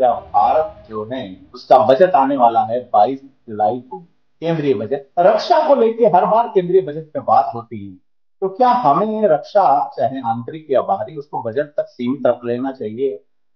क्या भारत जो है उसका बजट आने वाला है बाईस जुलाई को केंद्रीय बजट रक्षा को लेकर हर बार केंद्रीय बजट में बात होती है तो क्या हमें रक्षा चाहे आंतरिक या बाहरी उसको बजट तक सीमित रख लेना चाहिए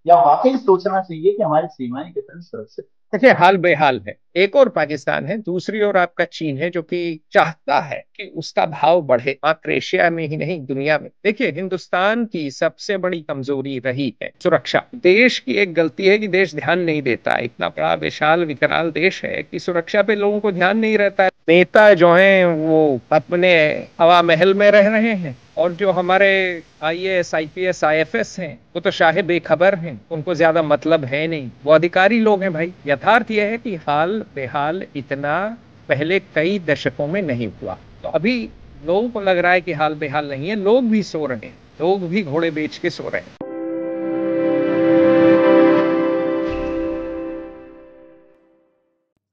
या वाकई सोचना चाहिए कि हमारी सीमाएं कितनी सुरक्षित देखिए हाल बेहाल है एक और पाकिस्तान है दूसरी ओर आपका चीन है जो कि चाहता है कि उसका भाव बढ़े मात्र एशिया में ही नहीं दुनिया में देखिए हिंदुस्तान की सबसे बड़ी कमजोरी रही है सुरक्षा देश की एक गलती है कि देश ध्यान नहीं देता इतना बड़ा विशाल विकराल देश है कि सुरक्षा पे लोगों को ध्यान नहीं रहता है नेता जो है वो अपने हवा महल में रह रहे हैं और जो हमारे I A S I P S I F S हैं वो तो शाहे बेखबर हैं उनको ज्यादा मतलब है नहीं वो अधिकारी लोग हैं भाई यथार्थ यह है कि हाल बेहाल इतना पहले कई दशकों में नहीं हुआ तो अभी लोगों को लग रहा है कि हाल बेहाल नहीं है लोग भी सो रहे हैं लोग भी घोड़े बेच के सो रहे हैं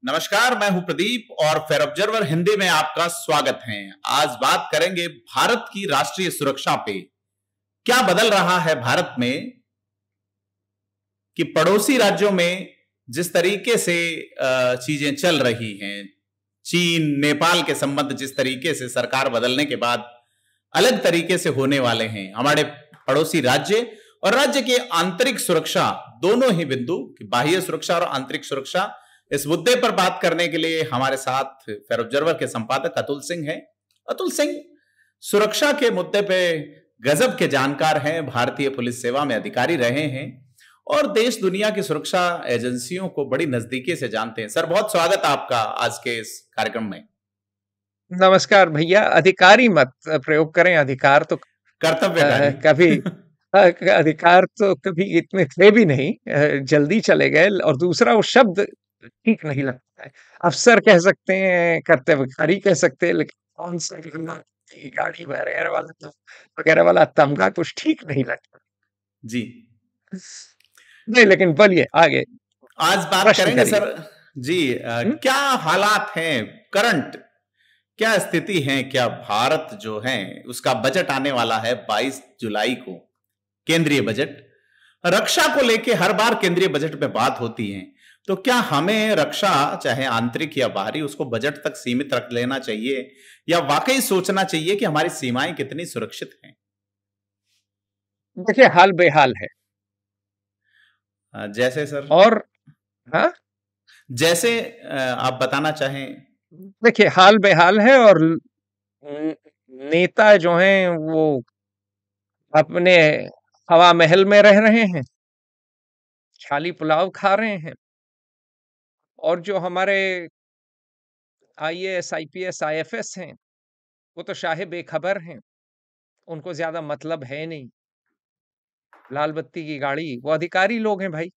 नमस्कार मैं हूं प्रदीप और फेर ऑब्जर्वर हिंदी में आपका स्वागत है आज बात करेंगे भारत की राष्ट्रीय सुरक्षा पे क्या बदल रहा है भारत में कि पड़ोसी राज्यों में जिस तरीके से चीजें चल रही हैं चीन नेपाल के संबंध जिस तरीके से सरकार बदलने के बाद अलग तरीके से होने वाले हैं हमारे पड़ोसी राज्य और राज्य के आंतरिक सुरक्षा दोनों ही बिंदु बाह्य सुरक्षा और आंतरिक सुरक्षा इस मुद्दे पर बात करने के लिए हमारे साथ फेर ऑब्जर्वर के संपादक अतुल सिंह हैं अतुल सिंह सुरक्षा के मुद्दे पे गजब के जानकार हैं भारतीय पुलिस सेवा में अधिकारी रहे हैं और देश दुनिया की सुरक्षा एजेंसियों को बड़ी नजदीकी से जानते हैं सर बहुत स्वागत आपका आज के इस कार्यक्रम में नमस्कार भैया अधिकारी मत प्रयोग करें अधिकार तो कर्तव्य कभी अधिकार तो कभी इतने थे भी नहीं जल्दी चले गए और दूसरा वो शब्द ठीक नहीं लगता है अफसर कह सकते हैं कर्तव्यकारी कह सकते हैं लेकिन कौन सा गाड़ी वगैरह वाला तो- वगैरह वाला तमगा कुछ ठीक नहीं लगता जी नहीं लेकिन बोलिए आगे आज बात करेंगे सर जी हम्म? क्या हालात हैं करंट क्या स्थिति है क्या भारत जो है उसका बजट आने वाला है 22 जुलाई को केंद्रीय बजट रक्षा को लेके हर बार केंद्रीय बजट में बात होती है तो क्या हमें रक्षा चाहे आंतरिक या बाहरी उसको बजट तक सीमित रख लेना चाहिए या वाकई सोचना चाहिए कि हमारी सीमाएं कितनी सुरक्षित हैं देखिए हाल बेहाल है हाँ, जैसे सर और हाँ जैसे आप बताना चाहें देखिए हाल बेहाल है और नेता जो हैं वो अपने हवा महल में रह रहे हैं छाली पुलाव खा रहे हैं और जो हमारे I A S I P S I F S हैं वो तो शाहे बेखबर हैं उनको ज़्यादा मतलब है नहीं लाल बत्ती की गाड़ी वो अधिकारी लोग हैं भाई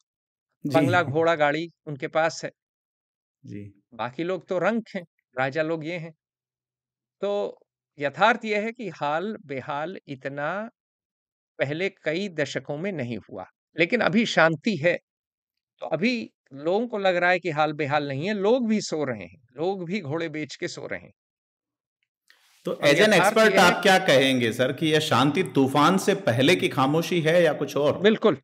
बंगला घोड़ा गाड़ी उनके पास है जी बाकी लोग तो रंग हैं राजा लोग ये हैं तो यथार्थ यह है कि हाल बेहाल इतना पहले कई दशकों में नहीं हुआ लेकिन अभी शांति है तो अभी लोगों को लग रहा है कि हाल बेहाल नहीं है लोग भी सो रहे हैं लोग भी घोड़े बेच के सो रहे हैं तो एज एन एक्सपर्ट आप क्या कहेंगे सर कि यह शांति तूफान से पहले की खामोशी है या कुछ और बिल्कुल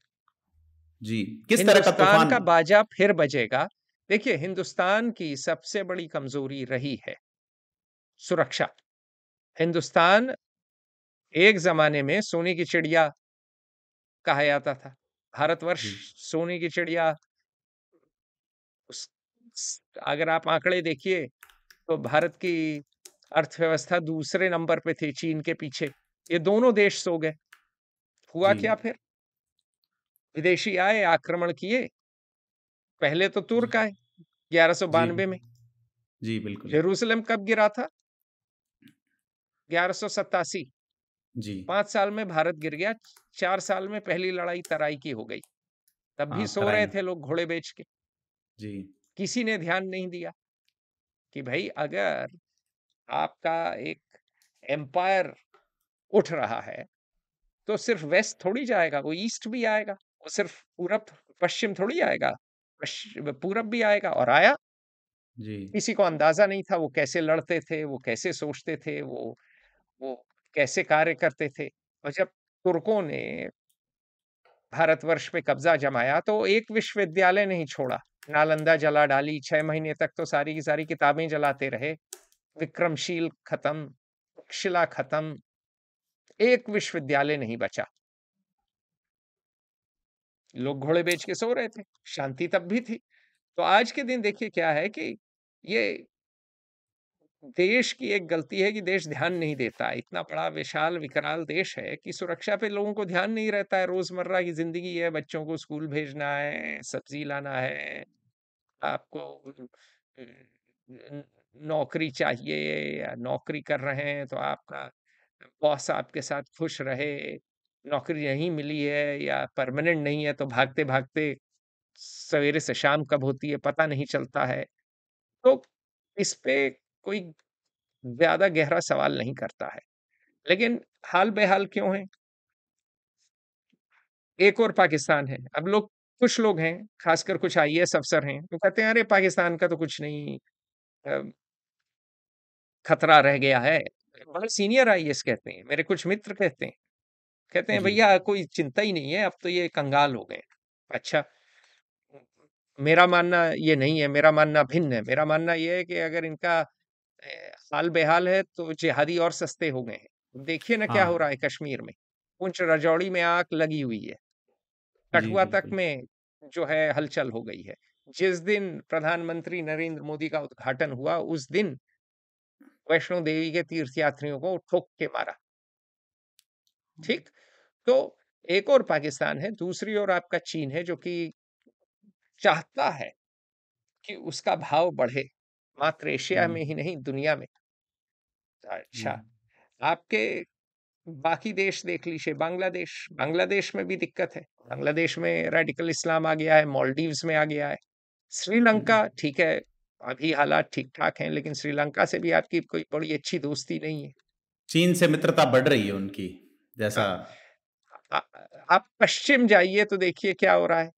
जी किस तरह का तूफान का बाजा फिर बजेगा देखिए हिंदुस्तान की सबसे बड़ी कमजोरी रही है सुरक्षा हिंदुस्तान एक जमाने में सोने की चिड़िया कहा जाता था भारतवर्ष सोने की चिड़िया अगर आप आंकड़े देखिए तो भारत की अर्थव्यवस्था दूसरे नंबर पे थी चीन के पीछे ये दोनों देश सो गए हुआ क्या फिर विदेशी आए आक्रमण किए पहले तो तुर्क आए ग्यारह सौ बानवे में जी बिल्कुल जेरूसलम कब गिरा था ग्यारह सौ सतासी जी पांच साल में भारत गिर गया चार साल में पहली लड़ाई तराई की हो गई तब भी हाँ, सो रहे थे लोग घोड़े बेच के जी किसी ने ध्यान नहीं दिया कि भाई अगर आपका एक एम्पायर उठ रहा है तो सिर्फ वेस्ट थोड़ी जाएगा वो ईस्ट भी आएगा वो सिर्फ पूरब पश्चिम थोड़ी आएगा पूरब भी आएगा और आया जी किसी को अंदाजा नहीं था वो कैसे लड़ते थे वो कैसे सोचते थे वो वो कैसे कार्य करते थे और जब तुर्कों ने भारतवर्ष पे कब्जा जमाया तो एक विश्वविद्यालय नहीं छोड़ा नालंदा जला डाली छह महीने तक तो सारी की सारी किताबें जलाते रहे विक्रमशील खत्म शिला खत्म एक विश्वविद्यालय नहीं बचा लोग घोड़े बेच के सो रहे थे शांति तब भी थी तो आज के दिन देखिए क्या है कि ये देश की एक गलती है कि देश ध्यान नहीं देता इतना बड़ा विशाल विकराल देश है कि सुरक्षा पे लोगों को ध्यान नहीं रहता है रोजमर्रा की जिंदगी है बच्चों को स्कूल भेजना है सब्जी लाना है आपको नौकरी चाहिए या नौकरी कर रहे हैं तो आपका बॉस आपके साथ खुश रहे नौकरी नहीं मिली है या परमानेंट नहीं है तो भागते भागते सवेरे से शाम कब होती है पता नहीं चलता है तो इस पे कोई ज्यादा गहरा सवाल नहीं करता है लेकिन हाल बेहाल क्यों है एक और पाकिस्तान है अब लोग कुछ लोग हैं खासकर कुछ आई अफसर हैं वो तो कहते हैं अरे पाकिस्तान का तो कुछ नहीं खतरा रह गया है। बड़े हाँ। सीनियर आई कहते हैं, मेरे कुछ मित्र कहते हैं। कहते हैं भैया कोई चिंता ही नहीं है, अब तो ये कंगाल हो गए अच्छा, मेरा मानना ये नहीं है, मेरा मानना भिन्न है। मेरा मानना ये है कि अगर इनका हाल-बेहाल है तो जिहादी और सस्ते हो गए हैं। देखिए ना क्या हो हाँ। रहा है कश्मीर में, पुंछ रजौड़ी में आग लगी हुई है। कठुआ तक में जो है हलचल हो गई है। जिस दिन प्रधानमंत्री नरेंद्र मोदी का उद्घाटन हुआ उस दिन वैष्णो देवी के तीर्थ यात्रियों को ठोक के मारा ठीक तो एक और पाकिस्तान है दूसरी ओर आपका चीन है जो कि चाहता है कि उसका भाव बढ़े मात्र एशिया में ही नहीं दुनिया में अच्छा आपके बाकी देश देख लीजिए बांग्लादेश बांग्लादेश में भी दिक्कत है बांग्लादेश में रेडिकल इस्लाम आ गया है मॉलडीव्स में आ गया है श्रीलंका हम्म। ठीक है अभी हालात ठीक ठाक हैं लेकिन श्रीलंका से भी आपकी कोई बड़ी अच्छी दोस्ती नहीं है चीन से मित्रता बढ़ रही है उनकी जैसा हाँ। आप पश्चिम जाइए तो देखिए क्या हो रहा है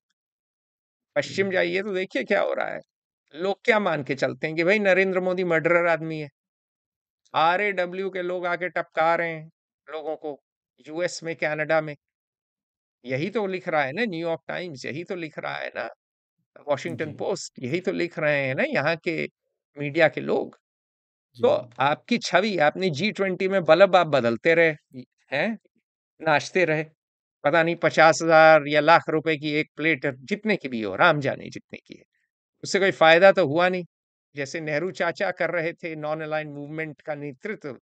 पश्चिम हम्म। जाइए तो देखिए क्या हो रहा है लोग क्या मान के चलते हैं कि भाई नरेंद्र मोदी मर्डरर आदमी है आर डब्ल्यू के लोग आके टपका रहे हैं लोगों को यूएस में कनाडा में यही तो लिख रहा है ना न्यूयॉर्क टाइम्स यही तो लिख रहा है ना वॉशिंगटन पोस्ट यही तो लिख रहे हैं ना यहाँ के मीडिया के लोग तो आपकी छवि आपने जी ट्वेंटी में बल्ब आप बदलते रहे हैं नाचते रहे पता नहीं पचास हजार या लाख रुपए की एक प्लेट जितने की भी हो राम जाने जितने की है उससे कोई फायदा तो हुआ नहीं जैसे नेहरू चाचा कर रहे थे नॉन अलाइन मूवमेंट का नेतृत्व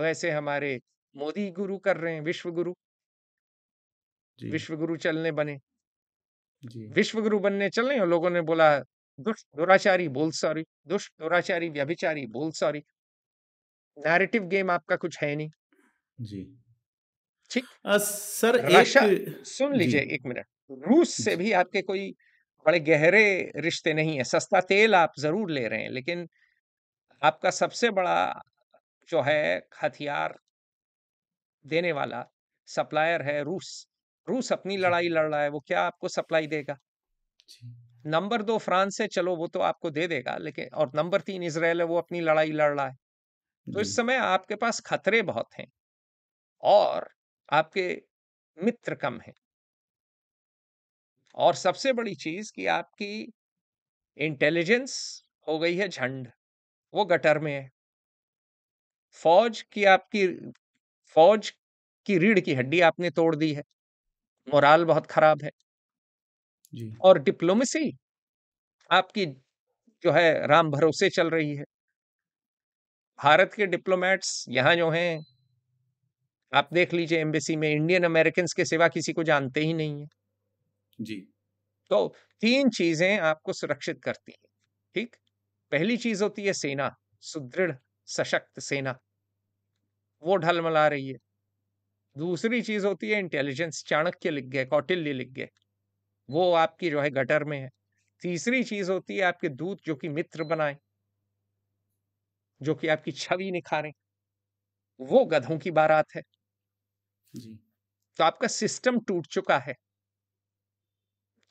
वैसे हमारे मोदी गुरु कर रहे हैं विश्व गुरु जी विश्व गुरु चलने बने विश्व गुरु बनने चल रहे हो लोगों ने बोला दुष्ट दुराचारी बोल सॉरी दुष्ट दुराचारी व्यभिचारी बोल सॉरी नैरेटिव गेम आपका कुछ है नहीं जी ठीक सर एक सुन लीजिए एक मिनट रूस से भी आपके कोई बड़े गहरे रिश्ते नहीं है सस्ता तेल आप जरूर ले रहे हैं लेकिन आपका सबसे बड़ा जो है हथियार देने वाला सप्लायर है रूस रूस अपनी लड़ाई लड़ रहा है वो क्या आपको सप्लाई देगा नंबर दो फ्रांस है चलो वो तो आपको दे देगा लेकिन और नंबर तीन इसराइल है वो अपनी लड़ाई लड़ रहा है तो इस समय आपके पास खतरे बहुत हैं और आपके मित्र कम हैं और सबसे बड़ी चीज कि आपकी इंटेलिजेंस हो गई है झंड वो गटर में है फौज की आपकी फौज की रीढ़ की हड्डी आपने तोड़ दी है मोराल बहुत खराब है जी। और डिप्लोमेसी आपकी जो है राम भरोसे चल रही है भारत के डिप्लोमेट्स यहाँ जो हैं आप देख लीजिए एम्बेसी में इंडियन अमेरिकन के सिवा किसी को जानते ही नहीं है जी तो तीन चीजें आपको सुरक्षित करती है ठीक पहली चीज होती है सेना सुदृढ़ सशक्त सेना वो ढलमला रही है दूसरी चीज होती है इंटेलिजेंस चाणक्य लिख गए कौटिल्य लिख गए वो आपकी जो है गटर में है तीसरी चीज होती है आपके दूत जो कि मित्र बनाए जो कि आपकी छवि निखारें वो गधों की बारात है जी तो आपका सिस्टम टूट चुका है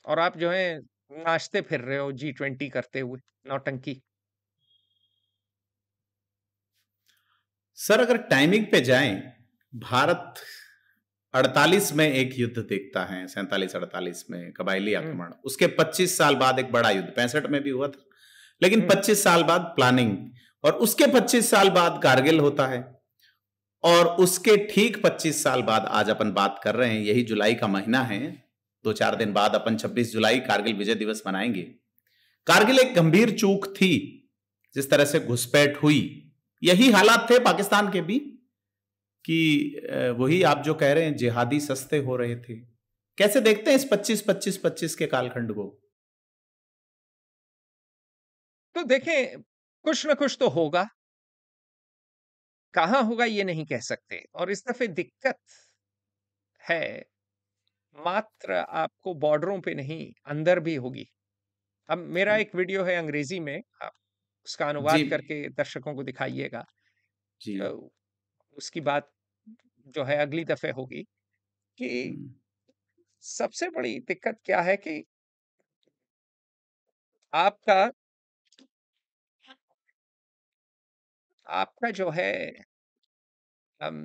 और आप जो है नाचते फिर रहे हो जी ट्वेंटी करते हुए नौटंकी सर अगर टाइमिंग पे जाएं भारत 48 में एक युद्ध देखता है सैंतालीस अड़तालीस में कबायली हम्म। आक्रमण उसके 25 साल बाद एक बड़ा युद्ध पैंसठ में भी हुआ था लेकिन 25 हम्म। साल बाद प्लानिंग और उसके 25 साल बाद कारगिल होता है और उसके ठीक 25 साल बाद आज अपन बात कर रहे हैं यही जुलाई का महीना है दो चार दिन बाद अपन 26 जुलाई कारगिल विजय दिवस मनाएंगे कारगिल एक गंभीर चूक थी जिस तरह से घुसपैठ हुई यही हालात थे पाकिस्तान के भी कि वही आप जो कह रहे हैं जिहादी सस्ते हो रहे थे कैसे देखते हैं इस 25 25 25 के कालखंड को तो देखें कुछ ना कुछ तो होगा कहा होगा ये नहीं कह सकते और इस दफे दिक्कत है मात्र आपको बॉर्डरों पे नहीं अंदर भी होगी अब मेरा एक वीडियो है अंग्रेजी में आप उसका अनुवाद करके दर्शकों को दिखाइएगा उसकी बात जो है अगली दफे होगी कि सबसे बड़ी दिक्कत क्या है कि आपका आपका जो है हम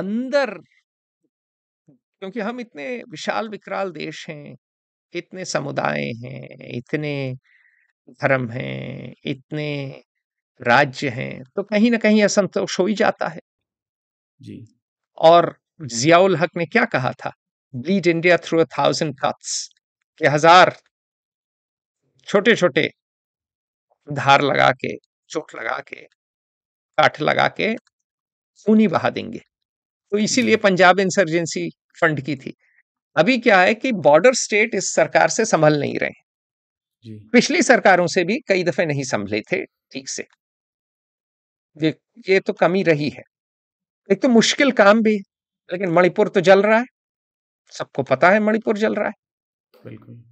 अंदर क्योंकि हम इतने विशाल विकराल देश हैं इतने समुदाय हैं इतने धर्म हैं इतने राज्य हैं तो कहीं ना कहीं असंतोष हो ही जाता है जी और जियाउल हक ने क्या कहा था bleed India through a thousand cuts के हजार छोटे छोटे धार लगा के चोट लगा के काठ लगा के खूनी बहा देंगे तो इसीलिए पंजाब इंसर्जेंसी फंड की थी अभी क्या है कि बॉर्डर स्टेट इस सरकार से संभल नहीं रहे पिछली सरकारों से भी कई दफे नहीं संभले थे ठीक से ये तो कमी रही है एक तो मुश्किल काम भी लेकिन मणिपुर तो जल रहा है सबको पता है मणिपुर जल रहा है बिल्कुल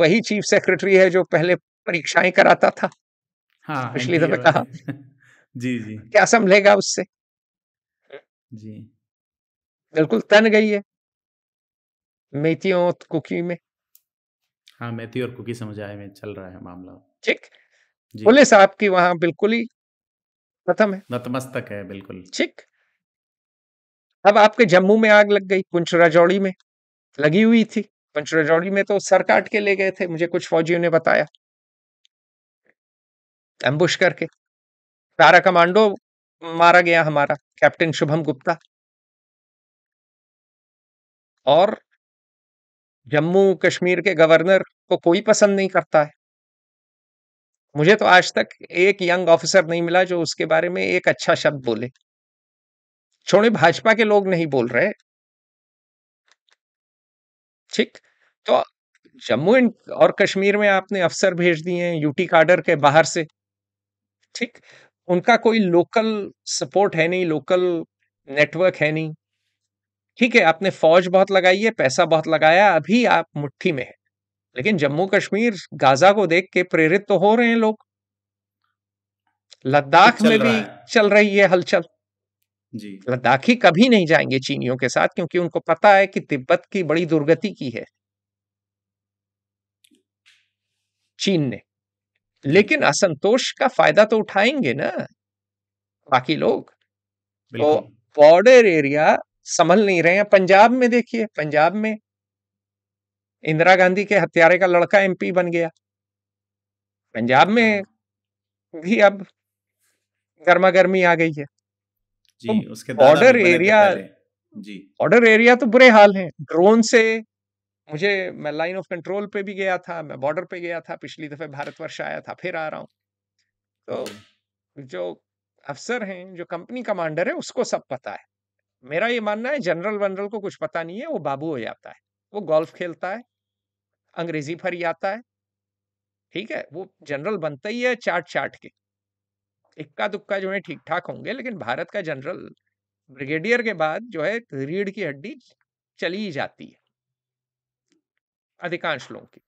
वही चीफ सेक्रेटरी है जो पहले परीक्षाएं कराता था हाँ, पिछली दफे कहा जी जी क्या संभलेगा उससे जी बिल्कुल तन गई है मेथियों कुकी में हाँ मेथी और कुकी समझ आए में चल रहा है मामला ठीक पुलिस आपकी वहां बिल्कुल ही खत्म है नतमस्तक है बिल्कुल ठीक अब आपके जम्मू में आग लग गई पुंछ राजौड़ी में लगी हुई थी पुंछ राजौड़ी में तो सर काट के ले गए थे मुझे कुछ फौजियों ने बताया एम्बुश करके सारा कमांडो मारा गया हमारा कैप्टन शुभम गुप्ता और जम्मू कश्मीर के गवर्नर को कोई पसंद नहीं करता है मुझे तो आज तक एक यंग ऑफिसर नहीं मिला जो उसके बारे में एक अच्छा शब्द बोले छोड़े भाजपा के लोग नहीं बोल रहे ठीक तो जम्मू एंड और कश्मीर में आपने अफसर भेज दिए हैं यूटी कार्डर के बाहर से ठीक उनका कोई लोकल सपोर्ट है नहीं लोकल नेटवर्क है नहीं ठीक है आपने फौज बहुत लगाई है पैसा बहुत लगाया अभी आप मुट्ठी में है लेकिन जम्मू कश्मीर गाजा को देख के प्रेरित तो हो रहे हैं लोग लद्दाख में भी चल रही है हलचल जी लद्दाखी कभी नहीं जाएंगे चीनियों के साथ क्योंकि उनको पता है कि तिब्बत की बड़ी दुर्गति की है चीन ने लेकिन असंतोष का फायदा तो उठाएंगे ना बाकी लोग तो बॉर्डर एरिया संभल नहीं रहे हैं पंजाब में देखिए पंजाब में इंदिरा गांधी के हत्यारे का लड़का एमपी बन गया पंजाब में हाँ। भी अब गर्मा गर्मी आ गई है बॉर्डर तो एरिया बॉर्डर एरिया तो बुरे हाल है ड्रोन से मुझे मैं लाइन ऑफ कंट्रोल पे भी गया था मैं बॉर्डर पे गया था पिछली दफे भारतवर्ष आया था फिर आ रहा हूँ तो जो अफसर हैं जो कंपनी कमांडर है उसको सब पता है मेरा ये मानना है जनरल वनरल को कुछ पता नहीं है वो बाबू हो जाता है वो गोल्फ खेलता है अंग्रेजी पर ही आता है ठीक है वो जनरल बनता ही है चाट चाट के इक्का दुक्का जो है ठीक ठाक होंगे लेकिन भारत का जनरल ब्रिगेडियर के बाद जो है रीढ़ की हड्डी चली ही जाती है अधिकांश लोगों की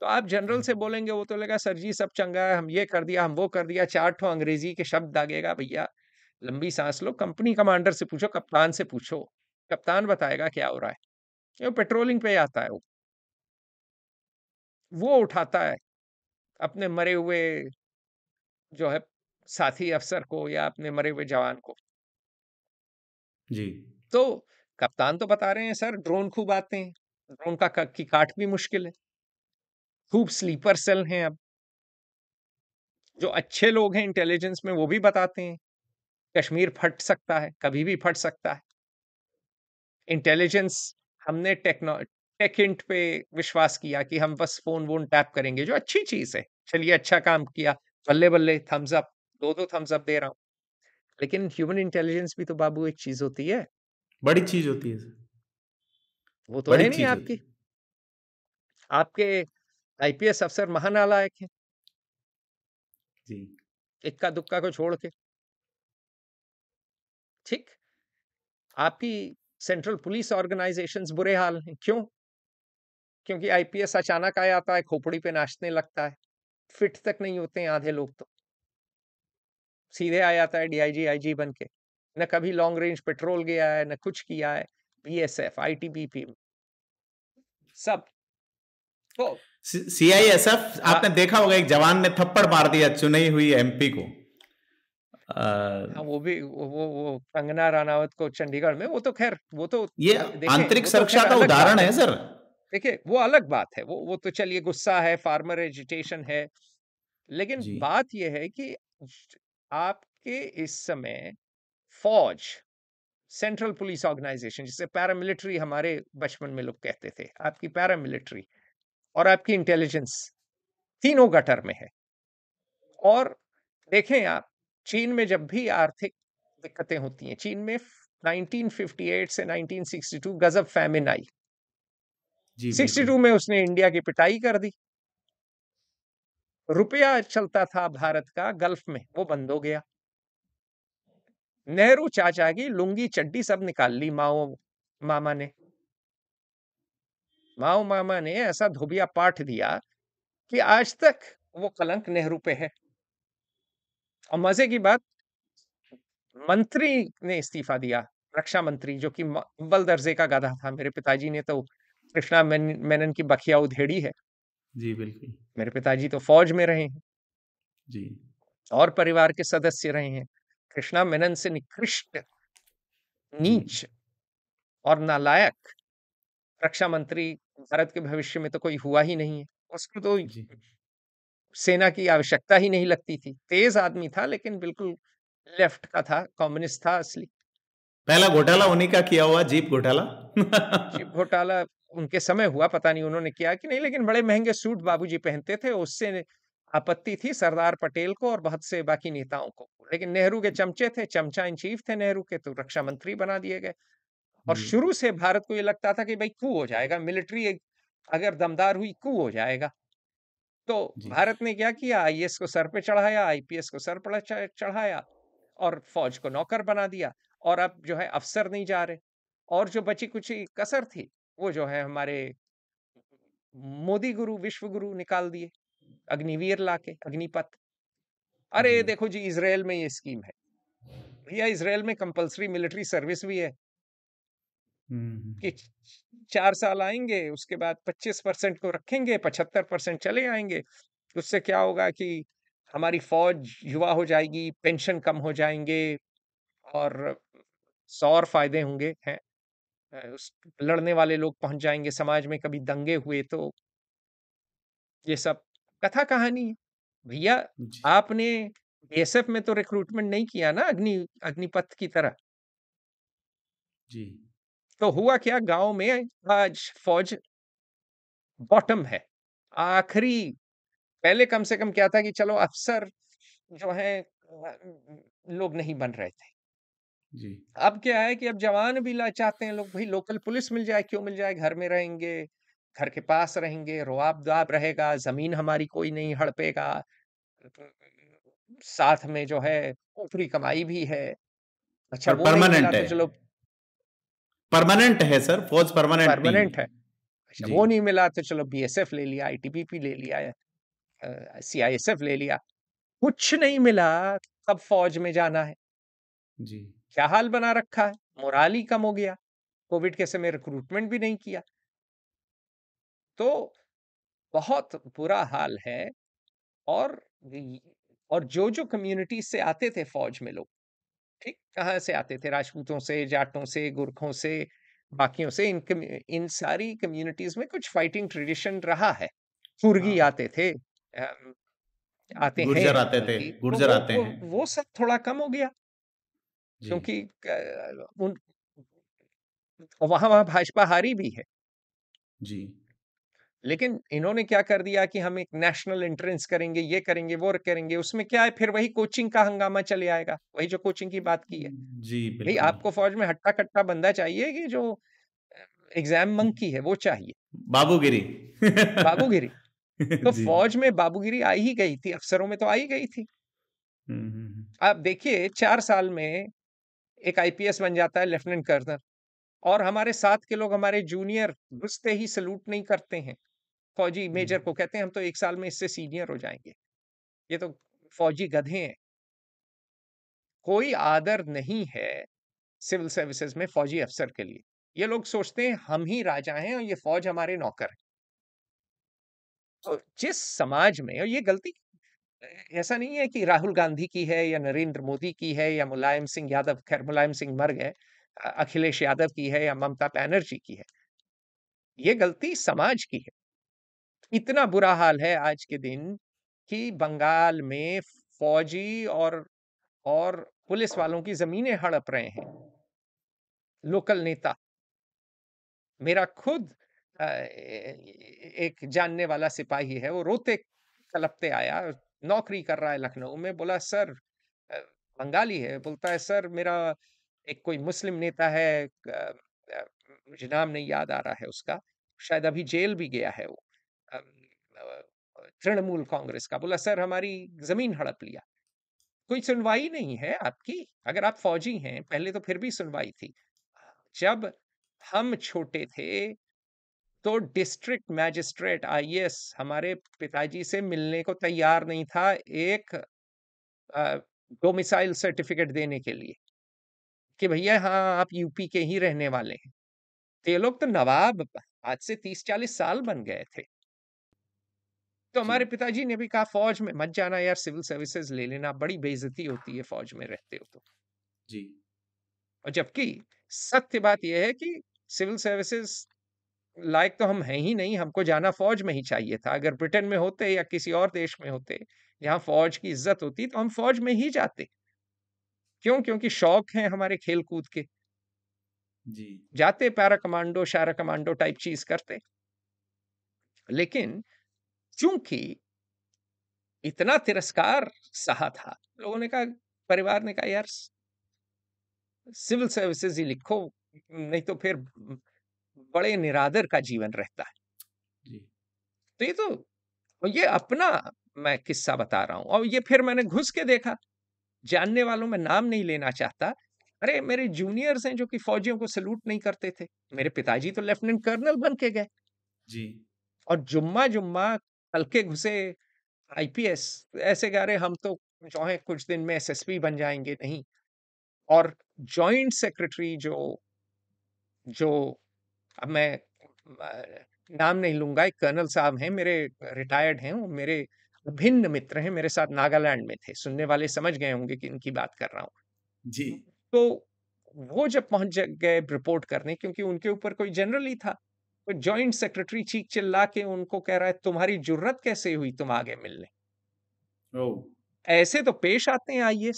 तो आप जनरल से बोलेंगे वो तो लगा सर जी सब चंगा है हम ये कर दिया हम वो कर दिया चार ठो अंग्रेजी के शब्द दागेगा भैया लंबी सांस लो कंपनी कमांडर से पूछो कप्तान से पूछो कप्तान बताएगा क्या हो रहा है वो पेट्रोलिंग पे आता है वो वो उठाता है अपने मरे हुए जो है साथी अफसर को या अपने मरे हुए जवान को जी तो कप्तान तो बता रहे हैं सर ड्रोन खूब आते हैं ड्रोन का की काट भी मुश्किल है खूब स्लीपर सेल हैं अब जो अच्छे लोग हैं इंटेलिजेंस में वो भी बताते हैं कश्मीर फट सकता है कभी भी फट सकता है इंटेलिजेंस हमने टेक्नो टेक हिंट पे विश्वास किया कि हम बस फोन वोन टैप करेंगे जो अच्छी चीज है चलिए अच्छा काम किया बल्ले बल्ले थम्स अप दो दो थम्स अप दे रहा हूँ लेकिन ह्यूमन इंटेलिजेंस भी तो बाबू एक चीज होती है बड़ी चीज होती है वो तो है नहीं आपकी आपके आईपीएस अफसर महानालायक है जी इक्का दुक्का को छोड़ के ठीक आपकी सेंट्रल पुलिस ऑर्गेनाइजेशंस बुरे हाल हैं क्यों क्योंकि आईपीएस अचानक आ जाता है खोपड़ी पे नाचने लगता है फिट तक नहीं होते हैं आधे लोग तो सीधे आ जाता है डीआईजी आईजी बन के न कभी लॉन्ग रेंज पेट्रोल गया है न कुछ किया है बीएसएफ आईटीबीपी सब तो सीआईएसएफ हाँ। आपने देखा होगा एक जवान ने थप्पड़ मार दिया चुनई हुई एमपी को आ, हाँ, वो भी वो वो कंगना रानावत को चंडीगढ़ में वो तो खैर वो तो ये आंतरिक तो सुरक्षा का उदाहरण है सर देखिए वो अलग बात है वो वो तो चलिए गुस्सा है फार्मर एजिटेशन है लेकिन बात यह है कि आपके इस समय फौज सेंट्रल पुलिस ऑर्गेनाइजेशन जिसे पैरामिलिट्री हमारे बचपन में लोग कहते थे आपकी पैरामिलिट्री और आपकी इंटेलिजेंस तीनों गटर में है और देखें आप चीन में जब भी आर्थिक दिक्कतें होती हैं चीन में 1958 से 1962 गजब फैमिन आई सिक्सटी टू में उसने इंडिया की पिटाई कर दी रुपया चलता था भारत का गल्फ में वो बंद हो गया नेहरू चाचा की लुंगी चड्डी सब निकाल ली माओ मामा ने माओ मामा ने ऐसा धोबिया पाठ दिया कि आज तक वो कलंक नेहरू पे है और मजे की बात मंत्री ने इस्तीफा दिया रक्षा मंत्री जो कि अव्वल दर्जे का गाधा था मेरे पिताजी ने तो कृष्णा मेनन की बखिया उधेड़ी है जी बिल्कुल मेरे पिताजी तो फौज में रहे हैं जी और परिवार के सदस्य रहे हैं कृष्णा मेनन से निकृष्ट नीच और नालायक रक्षा मंत्री भारत के भविष्य में तो कोई हुआ ही नहीं है उसको तो सेना की आवश्यकता ही नहीं लगती थी तेज आदमी था लेकिन बिल्कुल लेफ्ट का था कम्युनिस्ट था असली पहला घोटाला उन्हीं का किया हुआ जीप घोटाला जीप घोटाला उनके समय हुआ पता नहीं उन्होंने किया कि नहीं लेकिन बड़े महंगे सूट बाबूजी पहनते थे उससे आपत्ति थी सरदार पटेल को और बहुत से बाकी नेताओं को लेकिन नेहरू के चमचे थे चमचा इन चीफ थे नेहरू के तो रक्षा मंत्री बना दिए गए और शुरू से भारत को ये लगता था कि भाई कू हो जाएगा मिलिट्री अगर दमदार हुई कू हो जाएगा तो भारत ने क्या किया आईएएस को सर पे चढ़ाया आईपीएस को सर पर चढ़ाया और फौज को नौकर बना दिया और अब जो है अफसर नहीं जा रहे और जो बची कुछ कसर थी वो जो है हमारे मोदी गुरु विश्व गुरु निकाल दिए अग्निवीर लाके अग्निपथ अरे देखो जी इसराइल में ये स्कीम है भैया इसराइल में कंपलसरी मिलिट्री सर्विस भी है कि चार साल आएंगे उसके बाद पच्चीस परसेंट को रखेंगे पचहत्तर परसेंट चले आएंगे उससे क्या होगा कि हमारी फौज युवा हो जाएगी पेंशन कम हो जाएंगे और सौर फायदे होंगे हैं लड़ने वाले लोग पहुंच जाएंगे समाज में कभी दंगे हुए तो ये सब कथा कहानी भैया आपने बीएसएफ में तो रिक्रूटमेंट नहीं किया ना अग्नि अग्निपथ की तरह जी तो हुआ क्या गांव में आज फौज बॉटम है आखिरी पहले कम से कम क्या था कि चलो अफसर जो है लोग नहीं बन रहे थे जी अब क्या है कि अब जवान भी ला चाहते हैं लोग भाई लोकल पुलिस मिल जाए क्यों मिल जाए घर में रहेंगे घर के पास रहेंगे रोआब रहेगा जमीन हमारी कोई नहीं हड़पेगा साथ में जो है ऊपरी कमाई भी है अच्छा परमानेंट है चलो परमानेंट है सर फौज परमानेंट परमानेंट है अच्छा वो नहीं मिला तो चलो बीएसएफ ले लिया आईटीबीपी ले लिया सीआईएसएफ ले लिया कुछ नहीं मिला तब फौज में जाना है जी क्या हाल बना रखा है मोराल ही कम हो गया कोविड के समय रिक्रूटमेंट भी नहीं किया तो बहुत बुरा हाल है और और जो जो कम्युनिटी से आते थे फौज में लोग ठीक कहाँ से आते थे राजपूतों से जाटों से गुरखों से बाकियों से इन इन सारी कम्युनिटीज में कुछ फाइटिंग ट्रेडिशन रहा है कुर्गी हाँ।, हाँ। आते थे आते हैं आते थे तो गुर्जर तो आते हैं वो सब थोड़ा कम हो गया क्योंकि उन वहां वहां भाजपा हारी भी है। जी। लेकिन इन्होंने क्या कर दिया कि हम एक नेशनल एंट्रेंस करेंगे, ये करेंगे, वो करेंगे, उसमें क्या है फिर वही कोचिंग का हंगामा चले आएगा, वही जो कोचिंग की बात की है। जी, भाई आपको फ़ौज में हट्टा-कट्टा बंदा चाहिए कि जो एग्ज़ाम मंकी है वो चाहिए। बाबूगिरी। बाबूगिरी। तो फ़ौज में बाबूगिरी आई ही गई थी, अफ़सरों में तो आई गई थी। आप देखिए चार साल में एक आईपीएस बन जाता है लेफ्टिनेंट कर्नल और हमारे साथ के लोग हमारे जूनियर घुसते ही सल्यूट नहीं करते हैं फौजी मेजर हम्म। को कहते हैं हम तो एक साल में इससे सीनियर हो जाएंगे ये तो फौजी गधे हैं कोई आदर नहीं है सिविल सर्विसेज में फौजी अफसर के लिए ये लोग सोचते हैं हम ही राजा हैं और ये फौज हमारे नौकर है तो जिस समाज में और ये गलती ऐसा नहीं है कि राहुल गांधी की है या नरेंद्र मोदी की है या मुलायम सिंह यादव खैर मुलायम सिंह मर गए अखिलेश यादव की है या ममता बनर्जी की है ये गलती समाज की है इतना बुरा हाल है आज के दिन कि बंगाल में फौजी और और पुलिस वालों की जमीनें हड़प रहे हैं लोकल नेता मेरा खुद एक जानने वाला सिपाही है वो रोते कलपते आया नौकरी कर रहा है लखनऊ में बोला सर बंगाली है बोलता है सर मेरा एक कोई मुस्लिम नेता है मुझे नाम नहीं याद आ रहा है उसका शायद अभी जेल भी गया है वो तृणमूल कांग्रेस का बोला सर हमारी जमीन हड़प लिया कोई सुनवाई नहीं है आपकी अगर आप फौजी हैं पहले तो फिर भी सुनवाई थी जब हम छोटे थे तो डिस्ट्रिक्ट मैजिस्ट्रेट आईएएस हमारे पिताजी से मिलने को तैयार नहीं था एक डोमिसाइल सर्टिफिकेट देने के लिए कि भैया हाँ आप यूपी के ही रहने वाले हैं तो ये लोग तो नवाब आज से तीस चालीस साल बन गए थे तो हमारे पिताजी ने भी कहा फौज में मत जाना यार सिविल सर्विसेज ले लेना बड़ी बेइज्जती होती है फौज में रहते हो तो जी और जबकि सत्य बात यह है कि सिविल सर्विसेज लायक तो हम हैं ही नहीं हमको जाना फौज में ही चाहिए था अगर ब्रिटेन में होते या किसी और देश में होते जहाँ फौज की इज्जत होती तो हम फौज में ही जाते क्यों क्योंकि शौक है हमारे खेल कूद के जी जाते पैरा कमांडो शारा कमांडो टाइप चीज करते लेकिन चूंकि इतना तिरस्कार सहा था लोगों ने कहा परिवार ने कहा यार सिविल सर्विसेज ही लिखो नहीं तो फिर बड़े निरादर का जीवन रहता है जी। तो ये तो ये अपना मैं किस्सा बता रहा हूं और ये फिर मैंने घुस के देखा जानने वालों में नाम नहीं लेना चाहता अरे मेरे जूनियर्स हैं जो कि फौजियों को सलूट नहीं करते थे मेरे पिताजी तो लेफ्टिनेंट कर्नल बन के गए जी और जुम्मा जुम्मा हल्के घुसे आईपीएस ऐसे कह रहे हम तो जो है कुछ दिन में एसएसपी बन जाएंगे नहीं और जॉइंट सेक्रेटरी जो जो अब मैं नाम नहीं लूंगा एक कर्नल साहब हैं मेरे रिटायर्ड हैं, वो मेरे भिन्न मित्र हैं, मेरे साथ नागालैंड में थे, सुनने वाले समझ गए होंगे कि इनकी बात कर रहा हूँ। जी। तो, वो जब पहुंच गए रिपोर्ट करने क्योंकि उनके ऊपर कोई जनरल ही था, तो जॉइंट सेक्रेटरी चीख-चिल्ला के उनको कह रहा है, "तुम्हारी जरूरत कैसे हुई तुम आगे मिलने?" ओ। ऐसे तो पेश आते हैं आई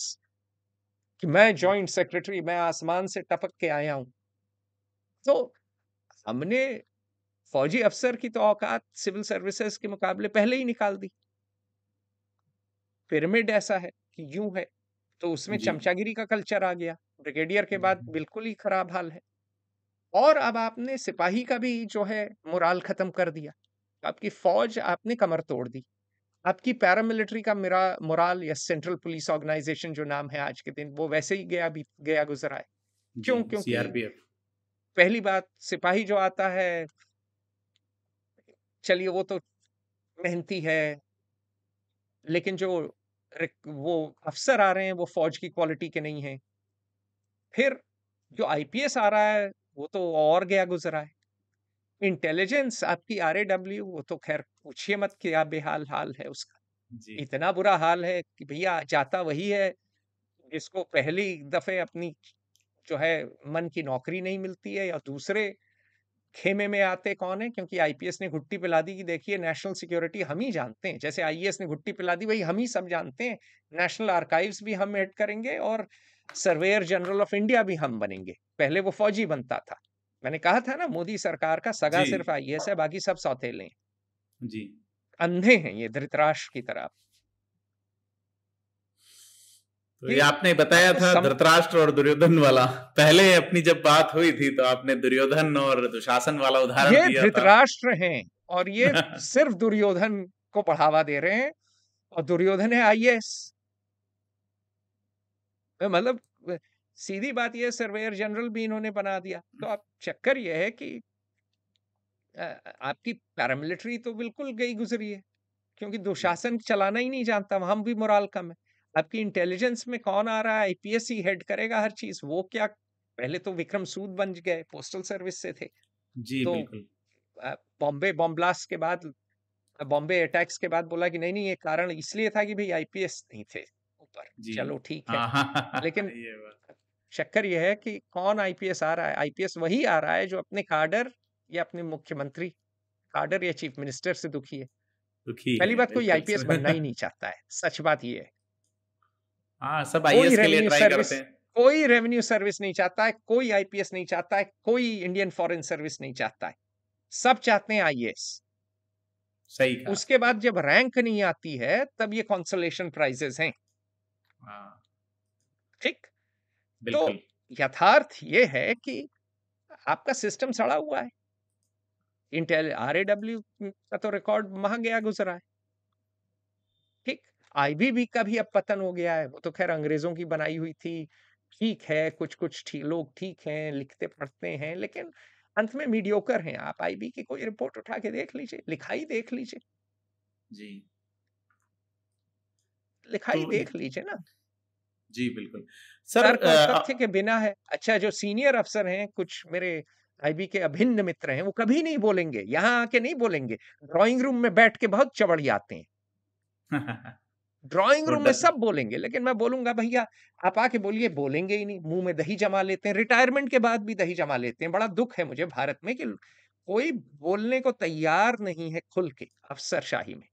कि मैं जॉइंट सेक्रेटरी, मैं आसमान से टपक के आया हूं तो हमने फौजी अफसर की तो औकात सिविल सर्विसेज के मुकाबले पहले ही निकाल दी पिरामिड ऐसा है कि यूं है तो उसमें चमचागिरी का कल्चर आ गया ब्रिगेडियर के बाद हम्म। बिल्कुल ही खराब हाल है और अब आपने सिपाही का भी जो है मोराल खत्म कर दिया आपकी फौज आपने कमर तोड़ दी आपकी पैरामिलिट्री का मेरा मोराल या सेंट्रल पुलिस ऑर्गेनाइजेशन जो नाम है आज के दिन वो वैसे ही गया भी गया गुजरा है क्यों क्योंकि पहली बात सिपाही जो आता है चलिए वो तो मेहनती है लेकिन जो वो अफसर आ रहे हैं वो फौज की क्वालिटी के नहीं है फिर जो आईपीएस आ रहा है वो तो और गया गुजरा है इंटेलिजेंस आपकी आर वो तो खैर पूछिए मत कि आप बेहाल हाल है उसका जी। इतना बुरा हाल है कि भैया जाता वही है जिसको पहली दफे अपनी जो है मन की नौकरी नहीं मिलती है या दूसरे खेमे में आते कौन है क्योंकि आईपीएस ने घुट्टी पिला दी कि देखिए नेशनल सिक्योरिटी हम ही जानते हैं जैसे आईएएस e ने घुट्टी पिला दी वही हम ही सब जानते हैं नेशनल आर्काइव्स भी हम एड करेंगे और सर्वेयर जनरल ऑफ इंडिया भी हम बनेंगे पहले वो फौजी बनता था मैंने कहा था ना मोदी सरकार का सगा सिर्फ आईएएस e है बाकी सब सौतेले हैं जी अंधे हैं ये धृतराष्ट्र की तरफ तो ये आपने बताया था धृतराष्ट्र और दुर्योधन वाला पहले अपनी जब बात हुई थी तो आपने दुर्योधन और दुशासन वाला उदाहरण ये धृतराष्ट्र हैं और ये सिर्फ दुर्योधन को बढ़ावा दे रहे हैं और दुर्योधन है आईएएस मतलब सीधी बात यह सर्वेयर जनरल भी इन्होंने बना दिया तो अब चक्कर यह है कि आपकी पैरामिलिट्री तो बिल्कुल गई गुजरी है क्योंकि दुशासन चलाना ही नहीं जानता हम भी मोराल कम है आपकी इंटेलिजेंस में कौन आ रहा है आईपीएससी हेड करेगा हर चीज वो क्या पहले तो विक्रम सूद बन गए पोस्टल सर्विस से थे जी तो बॉम्बे बॉम्ब्लास्ट के बाद बॉम्बे अटैक्स के बाद बोला कि नहीं नहीं ये कारण इसलिए था कि भाई आईपीएस नहीं थे ऊपर चलो ठीक है हाँ, हाँ, हाँ, लेकिन चक्कर यह है कि कौन आईपीएस आ रहा है आईपीएस वही आ रहा है जो अपने काडर या अपने मुख्यमंत्री काडर या चीफ मिनिस्टर से दुखी है दुखी पहली बात कोई आईपीएस बनना ही नहीं चाहता है सच बात ये है हाँ सब के लिए ट्राई करते हैं कोई रेवेन्यू सर्विस नहीं चाहता है कोई आईपीएस नहीं चाहता है कोई इंडियन फॉरेन सर्विस नहीं चाहता है सब चाहते हैं आईएएस सही कहा। उसके बाद जब रैंक नहीं आती है तब ये कॉन्सोलेशन प्राइजेस हैं हाँ। ठीक तो यथार्थ ये है कि आपका सिस्टम सड़ा हुआ है इंटेल आर का तो रिकॉर्ड महा गया गुजरा है आईबीबी का भी अब पतन हो गया है वो तो खैर अंग्रेजों की बनाई हुई थी ठीक है कुछ कुछ थी, लोग ठीक हैं लिखते पढ़ते हैं लेकिन अंत में मीडियोकर हैं आप आईबी की कोई रिपोर्ट उठा के देख लीजिए लिखाई देख लीजिए जी लिखाई तो देख लीजिए ना जी बिल्कुल सर तथ्य के बिना है अच्छा जो सीनियर अफसर हैं कुछ मेरे आईबी के अभिन्न मित्र हैं वो कभी नहीं बोलेंगे यहाँ आके नहीं बोलेंगे ड्राइंग रूम में बैठ के बहुत चबड़ियाते हैं ड्राइंग रूम में सब बोलेंगे लेकिन मैं बोलूंगा भैया आप आके बोलिए बोलेंगे ही नहीं मुंह में दही जमा लेते हैं रिटायरमेंट के बाद भी दही जमा लेते हैं बड़ा दुख है मुझे भारत में कि कोई बोलने को तैयार नहीं है खुल के अफसरशाही में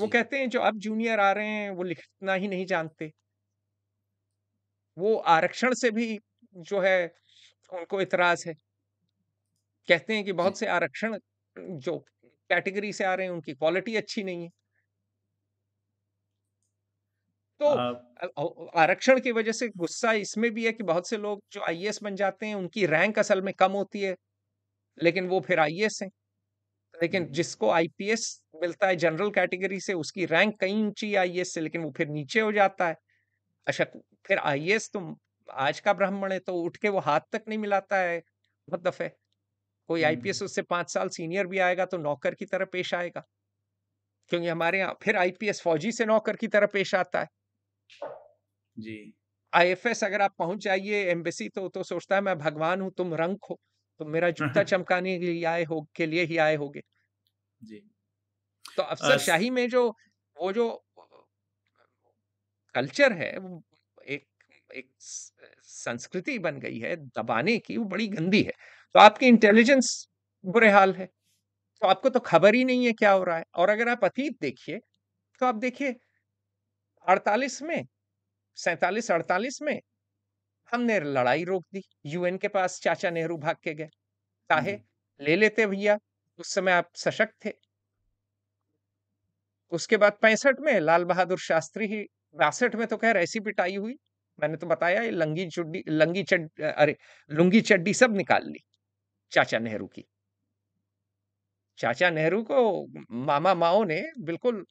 वो कहते हैं जो अब जूनियर आ रहे हैं वो लिखना ही नहीं जानते वो आरक्षण से भी जो है उनको इतराज है कहते हैं कि बहुत से आरक्षण जो कैटेगरी से आ रहे हैं उनकी क्वालिटी अच्छी नहीं है तो आरक्षण की वजह से गुस्सा इसमें भी है कि बहुत से लोग जो आई बन जाते हैं उनकी रैंक असल में कम होती है लेकिन वो फिर आई एस लेकिन हम्म। जिसको आईपीएस मिलता है जनरल कैटेगरी से उसकी रैंक कहीं ऊंची एस से लेकिन वो फिर नीचे हो जाता है अच्छा फिर आई एस तो आज का ब्राह्मण है तो उठ के वो हाथ तक नहीं मिलाता है बहुत दफे कोई आईपीएस हम्म। उससे पांच साल सीनियर भी आएगा तो नौकर की तरह पेश आएगा क्योंकि हमारे यहाँ फिर आईपीएस फौजी से नौकर की तरह पेश आता है जी आईएफएस अगर आप पहुंच जाइए एम्बेसी तो तो सोचता है मैं भगवान हूँ तुम रंग हो तो मेरा हाँ, जूता हाँ। चमकाने के लिए आए हो के लिए ही आए होगे जी तो अफसर अस... शाही में जो वो जो कल्चर है वो एक एक संस्कृति बन गई है दबाने की वो बड़ी गंदी है तो आपकी इंटेलिजेंस बुरे हाल है तो आपको तो खबर ही नहीं है क्या हो रहा है और अगर आप अतीत देखिए तो आप देखिए अड़तालीस में सैतालीस अड़तालीस में हमने लड़ाई रोक दी यूएन के पास चाचा नेहरू भाग के गए काहे ले लेते भैया उस समय आप सशक्त थे उसके बाद पैंसठ में लाल बहादुर शास्त्री ही बासठ में तो खैर ऐसी पिटाई हुई मैंने तो बताया ये लंगी चुड्डी लंगी चड अरे लुंगी चड्डी सब निकाल ली चाचा नेहरू की चाचा नेहरू को मामा माओ ने बिल्कुल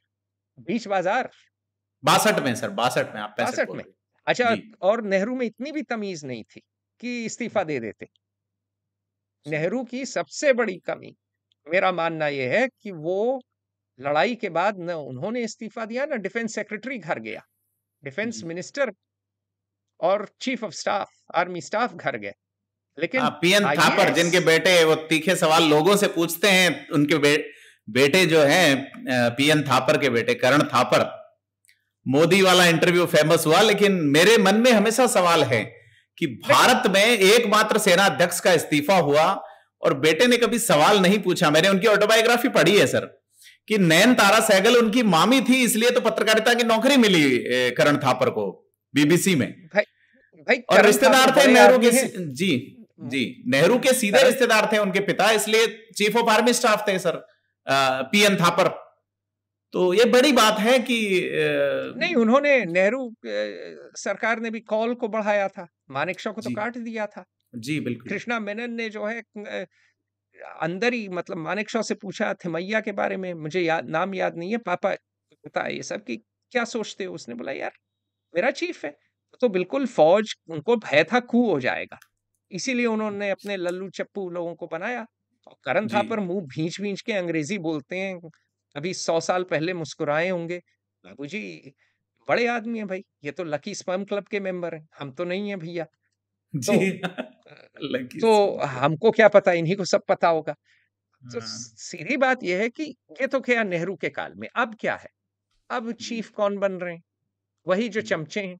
बीच बाजार बासठ में सर बासठ में आप बासठ में अच्छा और नेहरू में इतनी भी तमीज नहीं थी कि इस्तीफा दे देते नेहरू की सबसे बड़ी कमी मेरा मानना यह है कि वो लड़ाई के बाद न उन्होंने इस्तीफा दिया ना डिफेंस सेक्रेटरी घर गया डिफेंस मिनिस्टर और chief of staff army staff घर गए लेकिन पीएन थापर जिनके बेटे वो तीखे सवाल लोगों से पूछते हैं उनके बे, बेटे जो हैं पीएन थापर के बेटे करण थापर मोदी वाला इंटरव्यू फेमस हुआ लेकिन मेरे मन में हमेशा सवाल है कि भारत में एकमात्र सेना अध्यक्ष का इस्तीफा हुआ और बेटे ने कभी सवाल नहीं पूछा मैंने उनकी ऑटोबायोग्राफी पढ़ी है सर कि नैन तारा सहगल उनकी मामी थी इसलिए तो पत्रकारिता की नौकरी मिली करण थापर को बीबीसी में भाई, भाई और रिश्तेदार थे नेहरू के जी जी नेहरू के सीधे रिश्तेदार थे उनके पिता इसलिए चीफ ऑफ आर्मी स्टाफ थे सर पीएन थापर तो ये बड़ी बात है कि नहीं उन्होंने नेहरू सरकार ने भी कॉल को बढ़ाया था मानेकशॉ को तो काट दिया था जी बिल्कुल कृष्णा मेनन ने जो है अंदर ही मतलब मानेकशॉ से पूछा थिमैया के बारे में मुझे याद नाम याद नहीं है पापा पता ये सब की क्या सोचते हो उसने बोला यार मेरा चीफ है तो बिल्कुल फौज उनको भय था कू हो जाएगा इसीलिए उन्होंने अपने लल्लू चप्पू लोगों को बनाया और करण पर मुंह भींच भींच के अंग्रेजी बोलते हैं अभी सौ साल पहले मुस्कुराए होंगे बाबू जी बड़े आदमी है भाई ये तो लकी स्पर्म क्लब के मेंबर हैं हम तो नहीं है भैया तो, तो हमको क्या पता इन्हीं को सब पता होगा तो हाँ। सीधी बात यह है कि ये तो क्या नेहरू के काल में अब क्या है अब चीफ कौन बन रहे हैं वही जो चमचे हैं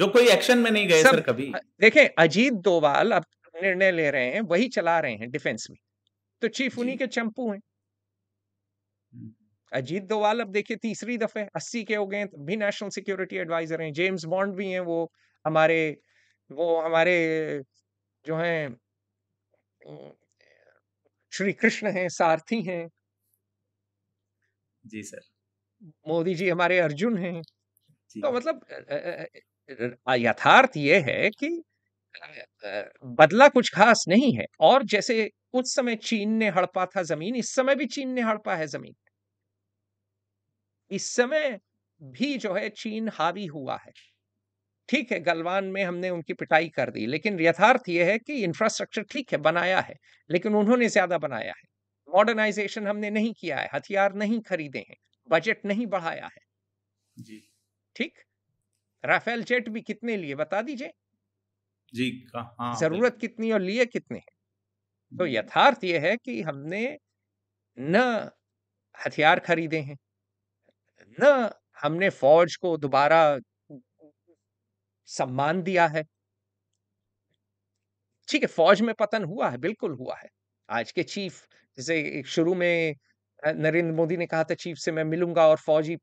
जो कोई एक्शन में नहीं गए सर कभी देखें अजीत दोवाल अब निर्णय ले रहे हैं वही चला रहे हैं डिफेंस में तो चीफ उन्हीं के चंपू हैं अजीत दोवाल अब देखिए तीसरी दफे अस्सी के हो गए तो भी नेशनल सिक्योरिटी एडवाइजर हैं जेम्स बॉन्ड भी हैं वो हमारे वो हमारे जो हैं श्री कृष्ण हैं सारथी हैं जी सर मोदी जी हमारे अर्जुन हैं तो मतलब यथार्थ ये है कि बदला कुछ खास नहीं है और जैसे उस समय चीन ने हड़पा था जमीन इस समय भी चीन ने हड़पा है जमीन इस समय भी जो है चीन हावी हुआ है ठीक है गलवान में हमने उनकी पिटाई कर दी लेकिन यथार्थ यह है कि इंफ्रास्ट्रक्चर ठीक है बनाया है लेकिन उन्होंने ज्यादा बनाया है मॉडर्नाइजेशन हमने नहीं किया है हथियार नहीं खरीदे हैं बजट नहीं बढ़ाया है जी ठीक राफेल जेट भी कितने लिए बता दीजिए जी हाँ, हाँ जरूरत कितनी और लिए कितने हैं तो यथार्थ यह है कि हमने न हथियार खरीदे हैं ना हमने फौज को दोबारा सम्मान दिया है ठीक है फौज में पतन हुआ है बिल्कुल हुआ है आज के चीफ जैसे शुरू में नरेंद्र मोदी ने कहा था चीफ से मैं मिलूंगा और फौजी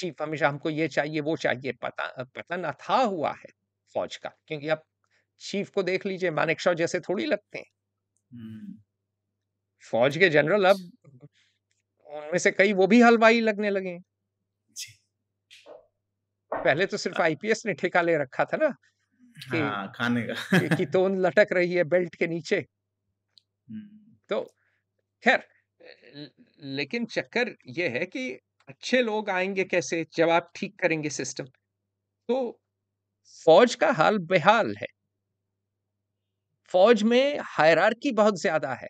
चीफ हमेशा हमको ये चाहिए वो चाहिए पता पतन अथा हुआ है फौज का क्योंकि अब चीफ को देख लीजिए मानिक जैसे थोड़ी लगते हैं हम्म। फौज के जनरल अब उनमें से कई वो भी हलवाई लगने लगे पहले तो सिर्फ आईपीएस ने ठेका ले रखा था ना कि, हाँ, खाने का कि, तोन लटक रही है बेल्ट के नीचे हम्म। तो खैर लेकिन चक्कर ये है कि अच्छे लोग आएंगे कैसे जब आप ठीक करेंगे सिस्टम तो फौज का हाल बेहाल है फौज में हायरार्की बहुत ज्यादा है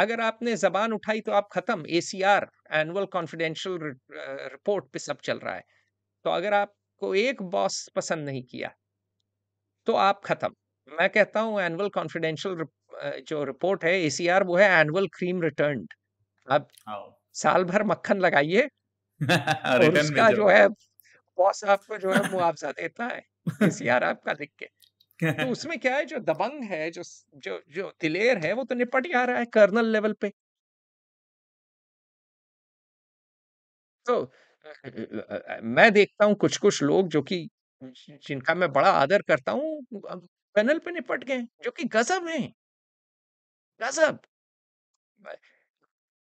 अगर आपने जबान उठाई तो आप खत्म एसीआर एनुअल कॉन्फिडेंशियल रिपोर्ट पे सब चल रहा है तो अगर आप को एक बॉस पसंद नहीं किया तो आप खत्म मैं कहता हूं एनुअल कॉन्फिडेंशियल जो रिपोर्ट है एसीआर वो है एनुअल क्रीम रिटर्न अब साल भर मक्खन लगाइए उसका जो है बॉस आपको जो है मुआवजा देता है एसीआर आपका लिख के तो उसमें क्या है जो दबंग है जो जो जो दिलेर है वो तो निपट ही आ रहा है कर्नल लेवल पे तो मैं देखता हूँ कुछ-कुछ लोग जो कि जिनका मैं बड़ा आदर करता हूँ पैनल पे निपट गए, जो कि गज़ब है। गज़ब!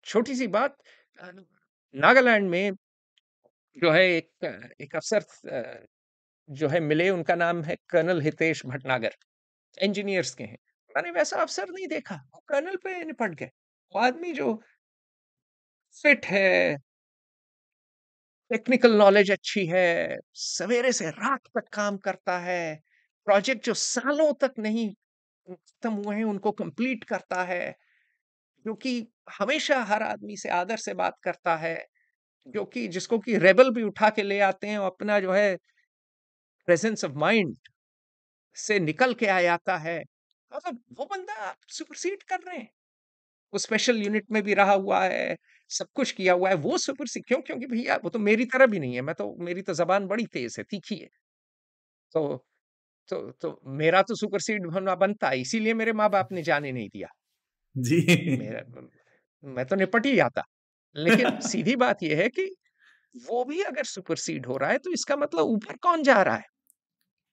छोटी-सी बात नागालैंड में जो है एक एक अफ़सर जो है मिले उनका नाम है कर्नल हितेश भटनागर, इंजीनियर्स के हैं। मैंने वैसा अफ़सर नहीं देखा, वो कर्नल पे निपट गए। वो आदमी जो फ़िट है टेक्निकल नॉलेज अच्छी है सवेरे से रात तक काम करता है प्रोजेक्ट जो सालों तक नहीं खत्म हुए हैं उनको कंप्लीट करता है जो कि हमेशा हर आदमी से आदर से बात करता है जो कि जिसको कि रेबल भी उठा के ले आते हैं और अपना जो है प्रेजेंस ऑफ माइंड से निकल के आ जाता है मतलब वो बंदा सुपरसीड कर रहे हैं वो स्पेशल यूनिट में भी रहा हुआ है सब कुछ किया हुआ है वो सुपर सिक्स क्यों क्योंकि भैया वो तो मेरी तरह भी नहीं है मैं तो मेरी तो जबान बड़ी तेज है तीखी है तो तो तो मेरा तो सुपर सीड बनता है इसीलिए मेरे माँ बाप ने जाने नहीं दिया जी मेरा मैं तो निपट ही आता लेकिन सीधी बात यह है कि वो भी अगर सुपर सीड हो रहा है तो इसका मतलब ऊपर कौन जा रहा है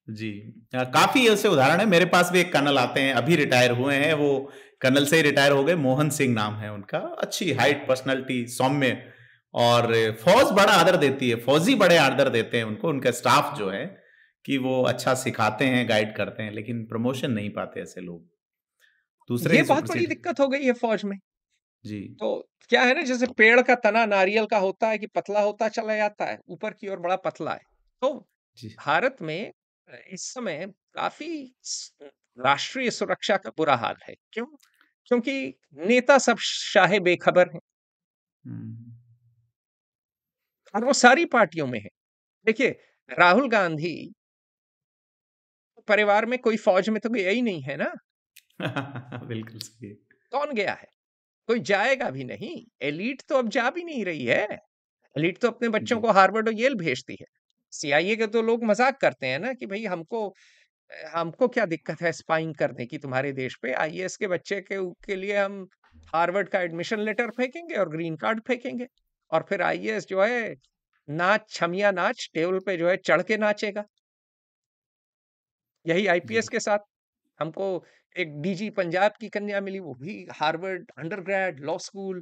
जी आ, काफी ऐसे उदाहरण है मेरे पास भी एक कर्नल आते हैं अभी रिटायर हुए हैं वो कर्नल से ही रिटायर हो गए मोहन सिंह नाम है उनका अच्छी हाइट पर्सनैलिटी सौम्य और फौज बड़ा आदर देती है फौजी बड़े आदर देते हैं उनको उनका स्टाफ जो है कि वो अच्छा सिखाते हैं गाइड करते हैं लेकिन प्रमोशन नहीं पाते ऐसे लोग दूसरे ये बहुत बड़ी दिक्कत हो गई है फौज में जी तो क्या है ना जैसे पेड़ का तना नारियल का होता है कि पतला होता चला जाता है ऊपर की ओर बड़ा पतला है तो भारत में इस समय काफी राष्ट्रीय सुरक्षा का बुरा हाल है क्यों क्योंकि नेता सब शाहे बेखबर हैं और वो सारी पार्टियों में है देखिए राहुल गांधी परिवार में कोई फौज में तो गया ही नहीं है ना बिल्कुल सही कौन गया है कोई जाएगा भी नहीं एलीट तो अब जा भी नहीं रही है एलीट तो अपने बच्चों को हार्वर्ड और येल भेजती है सीआईए के तो लोग मजाक करते हैं ना कि भाई हमको हमको क्या दिक्कत है स्पाइंग करने की तुम्हारे देश पे आईएएस के बच्चे के के लिए हम हार्वर्ड का एडमिशन लेटर फेंकेंगे और ग्रीन कार्ड फेंकेंगे और फिर आईएएस जो है नाच छमिया नाच टेबल पे जो है चढ़ के नाचेगा यही आईपीएस के साथ हमको एक डीजी पंजाब की कन्या मिली वो भी हार्वर्ड अंडरग्रेड लॉ स्कूल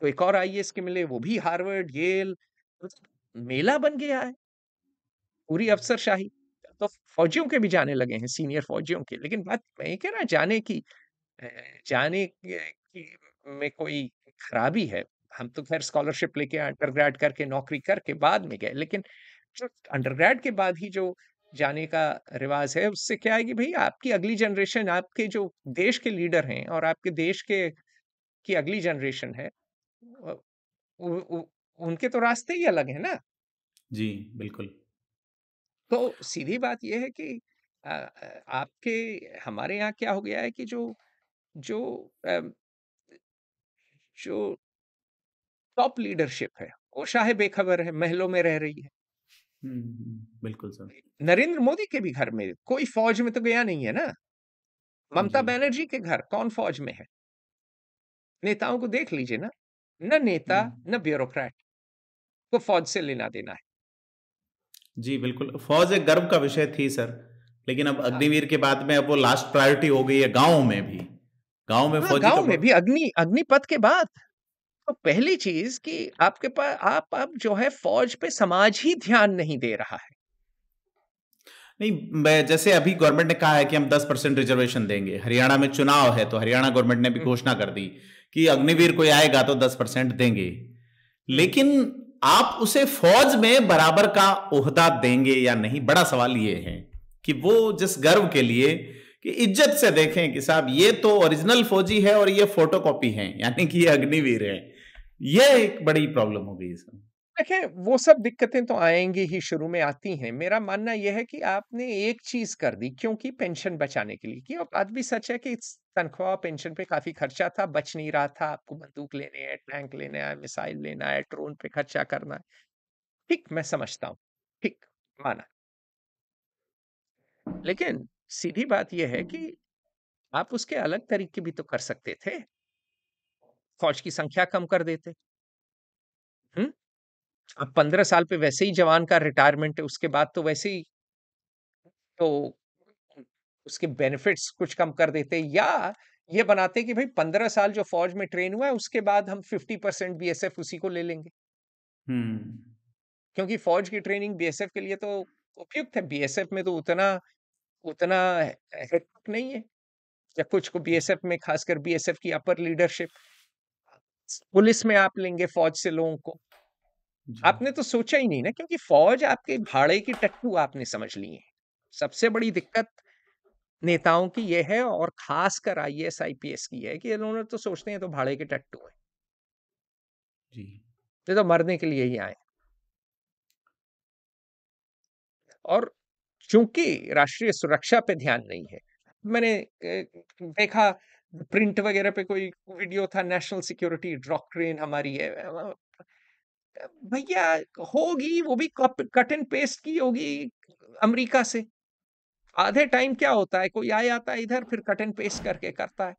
तो एक और आईएएस के मिले वो भी हार्वर्ड येल मेला बन गया है पूरी अफसरशाही तो फौजियों के भी जाने लगे हैं सीनियर फौजियों के लेकिन बात मैं कह रहा जाने की जाने की में कोई खराबी है हम तो खैर स्कॉलरशिप लेके अंडरग्रेड करके नौकरी करके बाद में गए लेकिन जो अंडरग्रेड के बाद ही जो जाने का रिवाज है उससे क्या है कि भाई आपकी अगली जनरेशन आपके जो देश के लीडर हैं और आपके देश के की अगली जनरेशन है उ, उ, उनके तो रास्ते ही अलग है ना जी बिल्कुल तो सीधी बात यह है कि आपके हमारे यहाँ क्या हो गया है कि जो जो जो टॉप लीडरशिप है, वो शाह बेखबर है, महलों में रह रही है। बिल्कुल सर। नरेंद्र मोदी के भी घर में कोई फ़ौज में तो गया नहीं है ना। ममता बनर्जी के घर कौन फ़ौज में है? नेताओं को देख लीजिए ना, न नेता, न ब्यूरोक्रेट को फ़ौज से लेना-देना है। जी बिल्कुल फौज एक गर्व का विषय थी सर लेकिन अब हाँ। अग्निवीर के बाद में अब वो लास्ट प्रायोरिटी हो गई है गाँव में भी गाँव में हाँ, फौज गाँव में भी अग्नि अग्निपथ के बाद तो पहली चीज कि आपके पास आप अब जो है फौज पे समाज ही ध्यान नहीं दे रहा है नहीं जैसे अभी गवर्नमेंट ने कहा है कि हम 10 परसेंट रिजर्वेशन देंगे हरियाणा में चुनाव है तो हरियाणा गवर्नमेंट ने भी हम्म। घोषणा कर दी कि अग्निवीर कोई आएगा तो 10 परसेंट देंगे हम्म। लेकिन आप उसे फौज में बराबर का ओहदा देंगे या नहीं बड़ा सवाल ये है कि वो जिस गर्व के लिए कि इज्जत से देखें कि साहब ये तो ओरिजिनल फौजी है और ये फोटोकॉपी है यानी कि ये अग्निवीर है ये एक बड़ी प्रॉब्लम हो गई सर देखिए वो सब दिक्कतें तो आएंगी ही शुरू में आती हैं मेरा मानना यह है कि आपने एक चीज कर दी क्योंकि पेंशन बचाने के लिए क्यों बात भी सच है कि तनख्वाह पेंशन पे काफी खर्चा था बच नहीं रहा था आपको बंदूक लेने है टैंक लेना है मिसाइल लेना है ड्रोन पे खर्चा करना है ठीक मैं समझता हूँ ठीक माना लेकिन सीधी बात यह है कि आप उसके अलग तरीके भी तो कर सकते थे फौज की संख्या कम कर देते हम्म अब पंद्रह साल पे वैसे ही जवान का रिटायरमेंट है उसके बाद तो वैसे ही तो उसके बेनिफिट्स कुछ कम कर देते या ये बनाते कि भाई पंद्रह साल जो फौज में ट्रेन हुआ है उसके बाद हम फिफ्टी परसेंट बी उसी को ले लेंगे हम्म। क्योंकि फौज की ट्रेनिंग बीएसएफ के लिए तो उपयुक्त है एफ में तो उतना उतना नहीं है या कुछ को एफ में खासकर बीएसएफ की अपर लीडरशिप पुलिस में आप लेंगे फौज से लोगों को आपने तो सोचा ही नहीं ना क्योंकि फौज आपके भाड़े की टट्टू आपने समझ ली है सबसे बड़ी दिक्कत नेताओं की यह है और खास कर I S I P S की है कि उन्होंने तो सोचते हैं तो भाड़े के टट्टू है जी तो मरने के लिए ही आए और चूंकि राष्ट्रीय सुरक्षा पे ध्यान नहीं है मैंने देखा प्रिंट वगैरह पे कोई वीडियो था नेशनल सिक्योरिटी ड्रॉक्ट्रेन हमारी है भैया होगी वो भी कट एंड पेस्ट की होगी अमेरिका से आधे टाइम क्या होता है कोई आ जाता है इधर फिर कट एंड पेस्ट करके करता है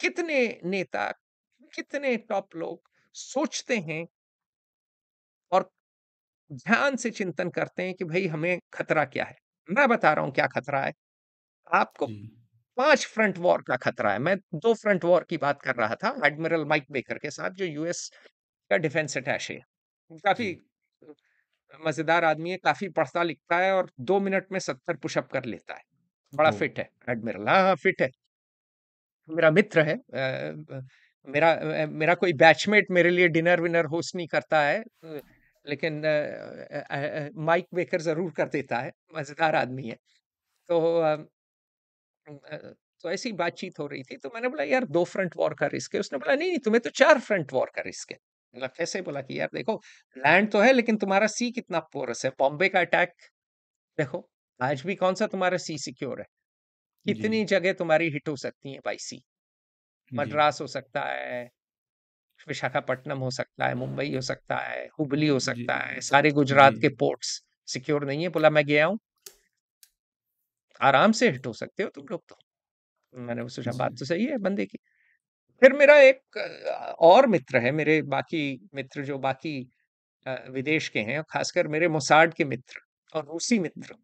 कितने नेता कितने टॉप लोग सोचते हैं और ध्यान से चिंतन करते हैं कि भाई हमें खतरा क्या है मैं बता रहा हूं क्या खतरा है आपको पांच फ्रंट वॉर का खतरा है मैं दो फ्रंट वॉर की बात कर रहा था एडमिरल माइक बेकर के साथ जो यूएस का डिफेंस अटैशे काफी मजेदार आदमी है काफी पढ़ता लिखता है और दो मिनट में सत्तर पुशअप कर लेता है बड़ा फिट है एडमिरल हाँ हाँ फिट है मेरा मित्र है मेरा मेरा कोई बैचमेट मेरे लिए डिनर विनर होस्ट नहीं करता है लेकिन माइक बेकर जरूर कर देता है मजेदार आदमी है तो तो ऐसी बातचीत हो रही थी तो मैंने बोला यार दो फ्रंट वॉर का रिस्क है उसने बोला नहीं नहीं तुम्हें तो चार फ्रंट वॉर का रिस्क है मतलब कैसे बोला कि यार देखो लैंड तो है लेकिन तुम्हारा सी कितना पोरस है बॉम्बे का अटैक देखो आज भी कौन सा तुम्हारा सी सिक्योर है कितनी जगह तुम्हारी हिट हो सकती है बाई सी मद्रास हो सकता है विशाखापट्टनम हो सकता है मुंबई हो सकता है हुबली हो सकता है सारे गुजरात के पोर्ट्स सिक्योर नहीं है बोला मैं गया हूँ आराम से हिट हो सकते हो तुम लोग तो मैंने वो सोचा बात तो सही है बंदे की फिर मेरा एक और मित्र है मेरे बाकी मित्र जो बाकी विदेश के हैं खासकर मेरे मोसाड के मित्र और रूसी मित्र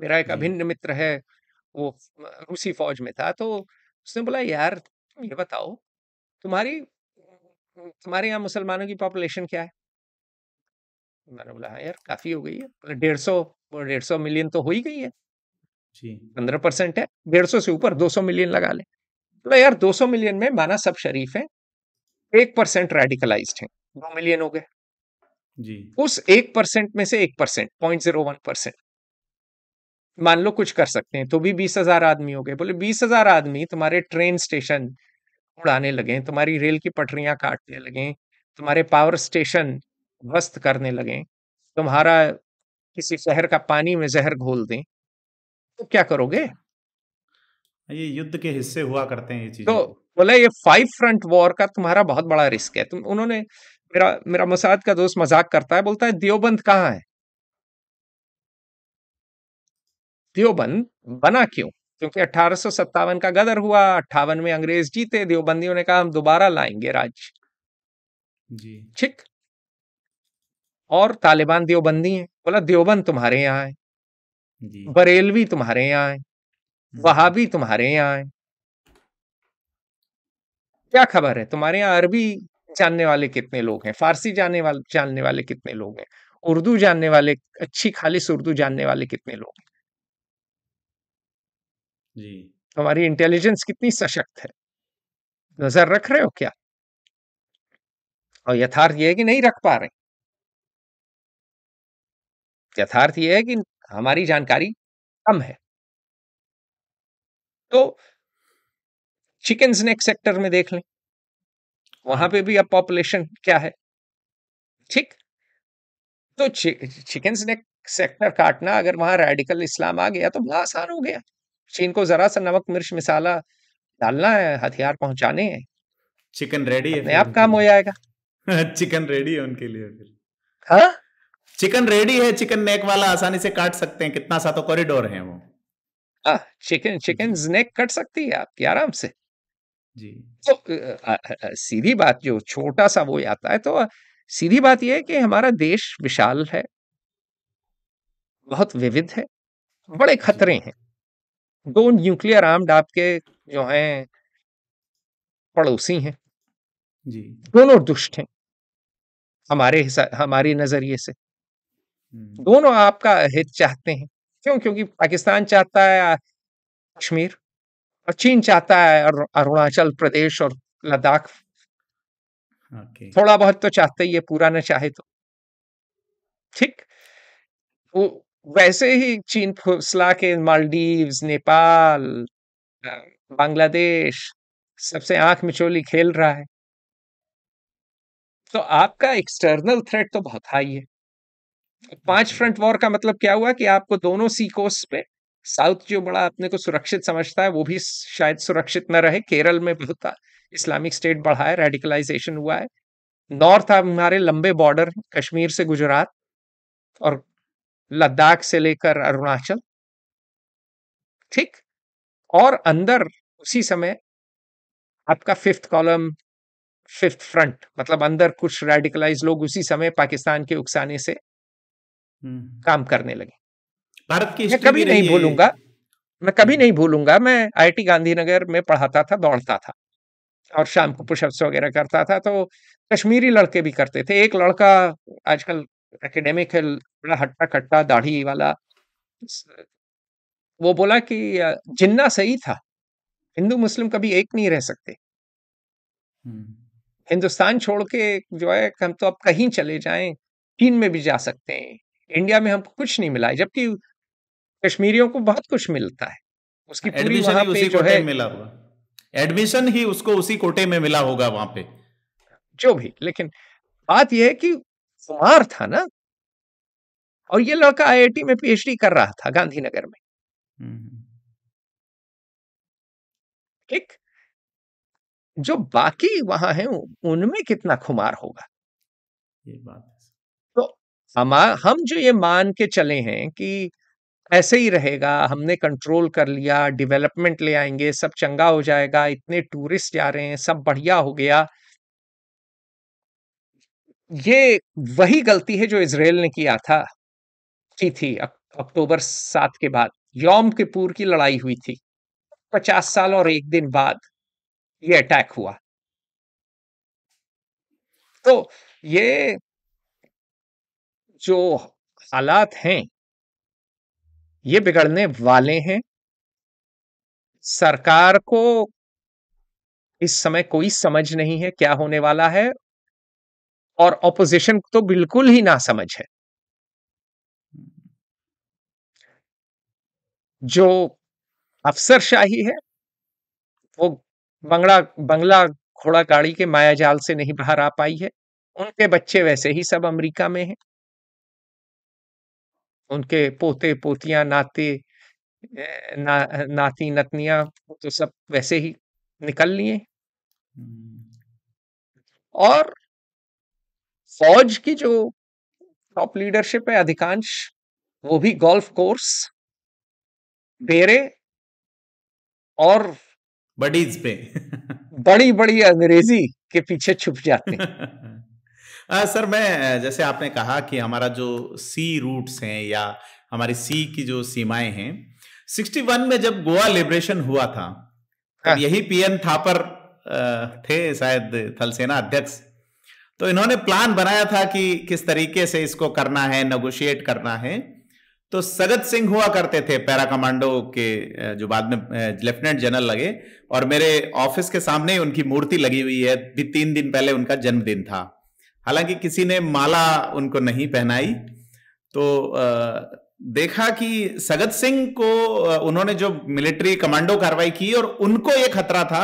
मेरा एक अभिन्न मित्र है वो रूसी फौज में था तो उसने बोला यार तुम ये बताओ तुम्हारी तुम्हारे यहाँ मुसलमानों की पॉपुलेशन क्या है मैंने बोला हाँ यार काफी हो गई है डेढ़ सौ डेढ़ सौ मिलियन तो हो ही गई है पंद्रह परसेंट है डेढ़ सौ से ऊपर दो सौ मिलियन लगा ले तो यार दो सौ मिलियन में माना सब शरीफ है एक परसेंट रेडिकलाइज है दो मिलियन हो गए जी उस एक परसेंट में से एक percent point zero one percent मान लो कुछ कर सकते हैं तो भी बीस हजार आदमी हो गए बोले बीस हजार आदमी तुम्हारे ट्रेन स्टेशन उड़ाने लगे तुम्हारी रेल की पटरियां काटने लगे तुम्हारे पावर स्टेशन ध्वस्त करने लगे तुम्हारा किसी शहर का पानी में जहर घोल दें तो क्या करोगे हाँ, ये युद्ध के हिस्से हुआ करते हैं ये चीज तो बोला ये फाइव फ्रंट वॉर का तुम्हारा बहुत बड़ा रिस्क है तुम उन्होंने मेरा मेरा मसाद का दोस्त मजाक करता है बोलता है दियोबंद कहाँ है दियोबंद बना क्यों क्योंकि अठारह का गदर हुआ अट्ठावन में अंग्रेज जीते देवबंदियों ने कहा हम दोबारा लाएंगे राज जी ठीक और तालिबान देवबंदी हैं बोला देवबंद तुम्हारे यहाँ है बरेलवी तुम्हारे यहां है वहाबी तुम्हारे यहां है क्या खबर है तुम्हारे यहाँ अरबी जानने वाले कितने लोग हैं फारसी जानने वाले जानने वाले कितने लोग हैं उर्दू जानने वाले अच्छी खालिश उर्दू जानने वाले कितने लोग हैं जी इंटेलिजेंस कितनी सशक्त है नजर रख रहे हो क्या और यथार्थ यह है कि नहीं रख पा रहे यथार्थ यह है कि हमारी जानकारी कम है तो चिकन स्नैक सेक्टर में देख लें वहां हाँ। पे भी अब पॉपुलेशन क्या है ठीक तो चिकन स्नैक सेक्टर काटना अगर वहां रेडिकल इस्लाम आ गया तो बड़ा आसान हो गया चीन को जरा सा नमक मिर्च मिसाला डालना है हथियार पहुंचाने हैं चिकन रेडी है आप काम हो जाएगा चिकन रेडी है उनके लिए फिर हाँ चिकन रेडी है चिकन नेक वाला आसानी से काट सकते हैं कितना सा तो कॉरिडोर है वो आ, चिकन चिकन नेक कट सकती है आपकी आराम से जी तो आ, आ, सीधी बात जो छोटा सा वो आता है तो सीधी बात यह है कि हमारा देश विशाल है बहुत विविध है बड़े खतरे हैं दो न्यूक्लियर आर्म्ड आपके जो हैं पड़ोसी हैं जी दोनों दुष्ट हैं हमारे हिसाब हमारे नजरिए से हम्म। दोनों आपका हित चाहते हैं क्यों क्योंकि पाकिस्तान चाहता है कश्मीर और चीन चाहता है अरुणाचल प्रदेश और लद्दाख okay. थोड़ा बहुत तो चाहते ही है पूरा ना चाहे तो ठीक वो वैसे ही चीन फुसला के मालदीव्स नेपाल बांग्लादेश सबसे आंख मिचोली खेल रहा है तो आपका एक्सटर्नल थ्रेट तो बहुत हाई है पांच फ्रंट वॉर का मतलब क्या हुआ कि आपको दोनों सी कोस्ट पे साउथ जो बड़ा अपने को सुरक्षित समझता है वो भी शायद सुरक्षित न रहे केरल में बहुत इस्लामिक स्टेट बढ़ा है रेडिकलाइजेशन हुआ है नॉर्थ हमारे लंबे बॉर्डर कश्मीर से गुजरात और लद्दाख से लेकर अरुणाचल ठीक और अंदर उसी समय आपका फिफ्थ कॉलम फिफ्थ फ्रंट मतलब अंदर कुछ रेडिकलाइज लोग उसी समय पाकिस्तान के उकसाने से हम्म। काम करने लगे भारत की मैं कभी नहीं भूलूंगा मैं कभी हम्म। नहीं भूलूंगा मैं आईआईटी गांधीनगर में पढ़ाता था दौड़ता था और शाम को पुशअप्स वगैरह करता था तो कश्मीरी लड़के भी करते थे एक लड़का आजकल एकेडमिक है बड़ा हट्टा कट्टा दाढ़ी वाला वो बोला कि जिन्ना सही था हिंदू मुस्लिम कभी एक नहीं रह सकते हम्म। हिंदुस्तान छोड़ के जो है हम तो अब कहीं चले जाएं चीन में भी जा सकते हैं इंडिया में हमको कुछ नहीं मिला जबकि कश्मीरियों को बहुत कुछ मिलता है उसकी पूरी वहां पे जो है मिला हुआ एडमिशन ही उसको उसी कोटे में मिला होगा वहां पे जो भी लेकिन बात यह है कि कुमार था ना और ये लड़का आईआईटी में पीएचडी कर रहा था गांधीनगर में हम्म, हम्म। ठीक जो बाकी वहां है उनमें कितना खुमार होगा ये बात हम हम जो ये मान के चले हैं कि ऐसे ही रहेगा हमने कंट्रोल कर लिया डेवलपमेंट ले आएंगे सब चंगा हो जाएगा इतने टूरिस्ट जा रहे हैं सब बढ़िया हो गया ये वही गलती है जो इसराइल ने किया था की थी अक्टूबर सात के बाद यौम किपुर की लड़ाई हुई थी पचास साल और एक दिन बाद ये अटैक हुआ तो ये जो हालात हैं ये बिगड़ने वाले हैं सरकार को इस समय कोई समझ नहीं है क्या होने वाला है और ऑपोजिशन तो बिल्कुल ही ना समझ है जो अफसरशाही है वो बंगला बंगला घोड़ा गाड़ी के मायाजाल से नहीं बाहर आ पाई है उनके बच्चे वैसे ही सब अमेरिका में हैं उनके पोते पोतियां नाते ना नाती-नतनियाँ तो सब वैसे ही निकल लिए। हम्म। और फ़ौज की जो टॉप लीडरशिप है अधिकांश, वो भी गोल्फ़ कोर्स डेरे और बडीज़ पे। बड़ी-बड़ी अंग्रेज़ी के पीछे छुप जाते हैं। आ, सर मैं जैसे आपने कहा कि हमारा जो सी रूट्स हैं या हमारी सी की जो सीमाएं हैं 61 में जब गोवा लिबरेशन हुआ था तब तो यही पीएन थापर थे शायद थलसेना अध्यक्ष तो इन्होंने प्लान बनाया था कि किस तरीके से इसको करना है नेगोशिएट करना है तो सगत सिंह हुआ करते थे पैरा कमांडो के जो बाद में लेफ्टिनेंट जनरल लगे और मेरे ऑफिस के सामने उनकी मूर्ति लगी हुई है भी तीन दिन पहले उनका जन्मदिन था हालांकि किसी ने माला उनको नहीं पहनाई तो देखा कि सगत सिंह को उन्होंने जो मिलिट्री कमांडो कार्रवाई की और उनको यह खतरा था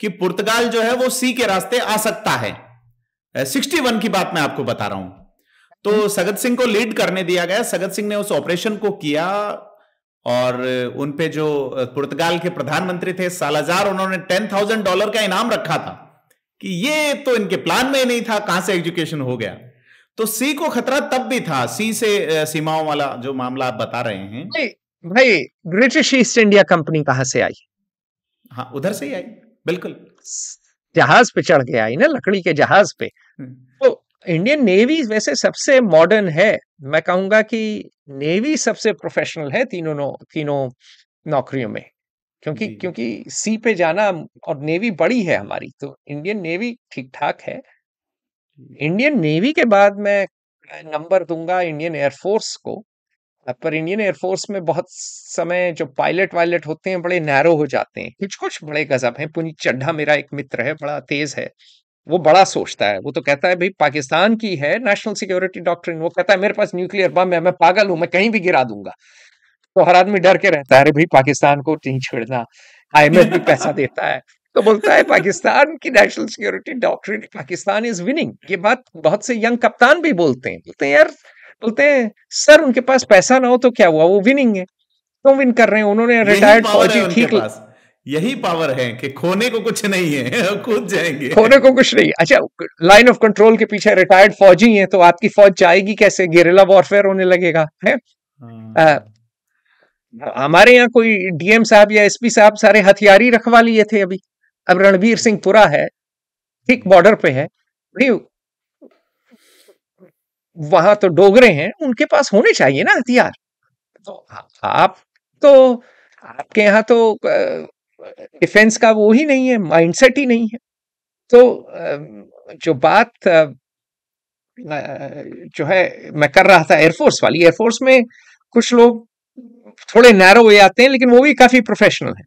कि पुर्तगाल जो है वो सी के रास्ते आ सकता है सिक्सटी वन की बात मैं आपको बता रहा हूं तो सगत सिंह को लीड करने दिया गया सगत सिंह ने उस ऑपरेशन को किया और उनपे जो पुर्तगाल के प्रधानमंत्री थे सालाजार उन्होंने टेन थाउजेंड डॉलर का इनाम रखा था कि ये तो इनके प्लान में नहीं था कहां से एजुकेशन हो गया तो सी को खतरा तब भी था सी से सीमाओं वाला जो मामला आप बता रहे हैं भाई ब्रिटिश ईस्ट इंडिया कंपनी कहां से आई हाँ उधर से ही आई बिल्कुल जहाज पे चढ़ के आई ना लकड़ी के जहाज पे हम्म। तो इंडियन नेवी वैसे सबसे मॉडर्न है मैं कहूंगा कि नेवी सबसे प्रोफेशनल है तीनों तीनों नौकरियों में क्योंकि क्योंकि सी पे जाना और नेवी बड़ी है हमारी तो इंडियन नेवी ठीक ठाक है इंडियन नेवी के बाद मैं नंबर दूंगा इंडियन एयरफोर्स को पर इंडियन एयरफोर्स में बहुत समय जो पायलट वायलट होते हैं बड़े नैरो हो जाते हैं कुछ कुछ बड़े गजब हैं पुनी चड्ढा मेरा एक मित्र है बड़ा तेज है वो बड़ा सोचता है वो तो कहता है भाई पाकिस्तान की है नेशनल सिक्योरिटी डॉक्ट्रिन वो कहता है मेरे पास न्यूक्लियर बम है मैं पागल हूं मैं कहीं भी गिरा दूंगा तो हर आदमी डर के रहता है अरे भाई पाकिस्तान को नहीं छेड़ना आईएमएफ भी पैसा देता है तो बोलता है पाकिस्तान की national security doctrine Pakistan is winning ये बात बहुत से यंग कप्तान भी बोलते हैं बोलते हैं यार बोलते हैं सर उनके पास पैसा ना हो तो क्या हुआ वो विनिंग है क्यों तो विन कर रहे हैं उन्होंने रिटायर्ड फौजी ठीक यही पावर है कि खोने को कुछ नहीं है कूद जाएंगे खोने को कुछ नहीं अच्छा लाइन ऑफ कंट्रोल के पीछे रिटायर्ड फौजी हैं तो आपकी फौज जाएगी कैसे गेरेला वॉरफेयर होने लगेगा है हाँ। हमारे यहाँ कोई डीएम साहब या एसपी साहब सारे हथियार ही रखवा लिए थे अभी अब रणवीर सिंह पुरा है ठीक बॉर्डर पे है वहां तो डोगरे हैं उनके पास होने चाहिए ना हथियार तो आप तो आपके यहाँ तो डिफेंस का वो ही नहीं है माइंडसेट ही नहीं है तो जो बात जो है मैं कर रहा था एयरफोर्स वाली एयरफोर्स में कुछ लोग थोड़े नैरो वे आते हैं लेकिन वो भी काफी प्रोफेशनल है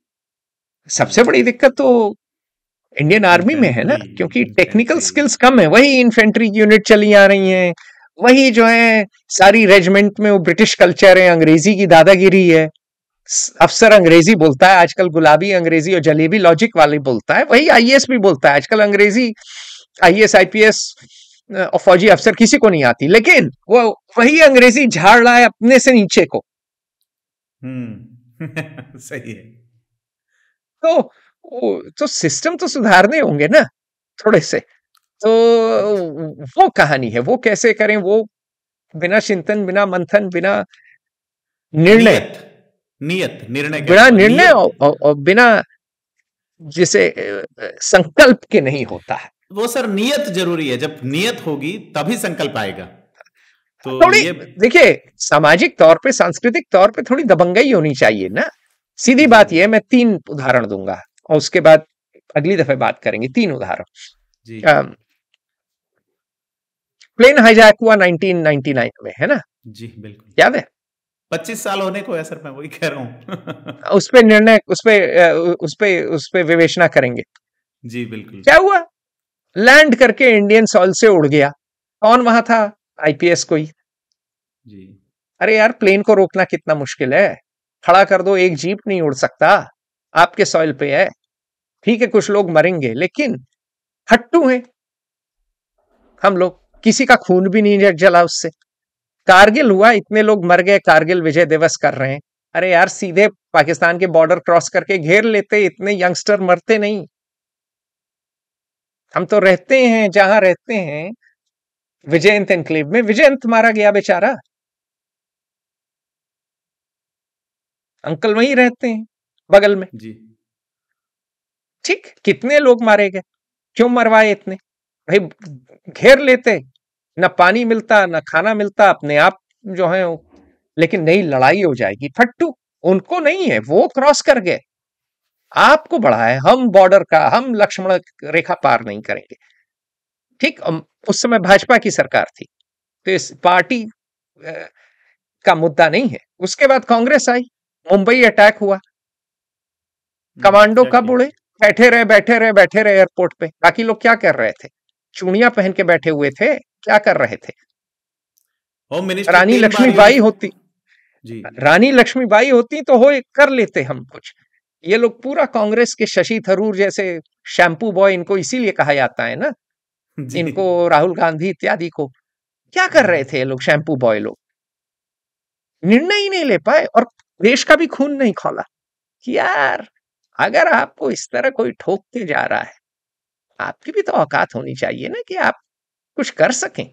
सबसे हम्म। बड़ी दिक्कत तो इंडियन आर्मी में है ना क्योंकि टेक्निकल स्किल्स कम है वही इन्फेंट्री यूनिट चली आ रही है वही जो है सारी रेजिमेंट में वो ब्रिटिश कल्चर है अंग्रेजी की दादागिरी है अफसर अंग्रेजी बोलता है आजकल गुलाबी अंग्रेजी और जलेबी लॉजिक वाले बोलता है वही आई भी बोलता है आजकल अंग्रेजी आई आई पी और फौजी अफसर किसी को नहीं आती लेकिन वो वही अंग्रेजी झाड़ रहा है अपने से नीचे को हम्म, सही है तो तो सिस्टम तो सुधारने होंगे ना थोड़े से तो वो कहानी है वो कैसे करें वो बिना चिंतन बिना मंथन बिना निर्णय नियत निर्णय बिना निर्णय और, और, और बिना जिसे संकल्प के नहीं होता है वो सर नियत जरूरी है जब नियत होगी तभी संकल्प आएगा तो थोड़ी देखिए सामाजिक तौर पे सांस्कृतिक तौर पे थोड़ी दबंगई होनी चाहिए ना सीधी बात हम्म। यह मैं तीन उदाहरण दूंगा और उसके बाद अगली दफे बात करेंगे तीन उदाहरण प्लेन हाईजैक हुआ 1999 में है ना जी बिल्कुल याद है 25 साल होने को है सर मैं वही कह रहा हूँ उस पर निर्णय उस पर उस पर उस पर विवेचना करेंगे जी बिल्कुल क्या हुआ लैंड करके इंडियन सॉइल से उड़ गया कौन वहां था आईपीएस को ही जी अरे यार प्लेन को रोकना कितना मुश्किल है खड़ा कर दो एक जीप नहीं उड़ सकता आपके सॉइल पे है ठीक है कुछ लोग मरेंगे लेकिन हट्टू हैं हम लोग किसी का खून भी नहीं जला उससे कारगिल हुआ इतने लोग मर गए कारगिल विजय दिवस कर रहे हैं अरे यार सीधे पाकिस्तान के बॉर्डर क्रॉस करके घेर लेते इतने यंगस्टर मरते नहीं हम तो रहते हैं जहां रहते हैं विजयंत एनक्लेव में विजयंत मारा गया बेचारा अंकल वहीं रहते हैं बगल में जी ठीक कितने लोग मारे गए क्यों मरवाए इतने भाई घेर लेते ना पानी मिलता ना खाना मिलता अपने आप जो है लेकिन नई लड़ाई हो जाएगी फट्टू उनको नहीं है वो क्रॉस कर गए आपको बढ़ा है हम बॉर्डर का हम लक्ष्मण रेखा पार नहीं करेंगे ठीक उस समय भाजपा की सरकार थी तो इस पार्टी का मुद्दा नहीं है उसके बाद कांग्रेस आई मुंबई अटैक हुआ हम्म, कमांडो कब उड़े बैठे रहे बैठे रहे बैठे रहे एयरपोर्ट पे बाकी लोग क्या कर रहे थे चूड़िया पहन के बैठे हुए थे क्या कर रहे थे रानी लक्ष्मी बाई होती रानी लक्ष्मी बाई होती तो हो कर लेते हम कुछ ये लोग पूरा कांग्रेस के शशि थरूर जैसे शैम्पू बॉय इनको इसीलिए कहा जाता है ना जी इनको राहुल गांधी इत्यादि को क्या कर रहे थे लोग शैंपू बॉय लोग निर्णय ही नहीं ले पाए और देश का भी खून नहीं खोला कि यार अगर आपको इस तरह कोई ठोकते जा रहा है आपकी भी तो औकात होनी चाहिए ना कि आप कुछ कर सकें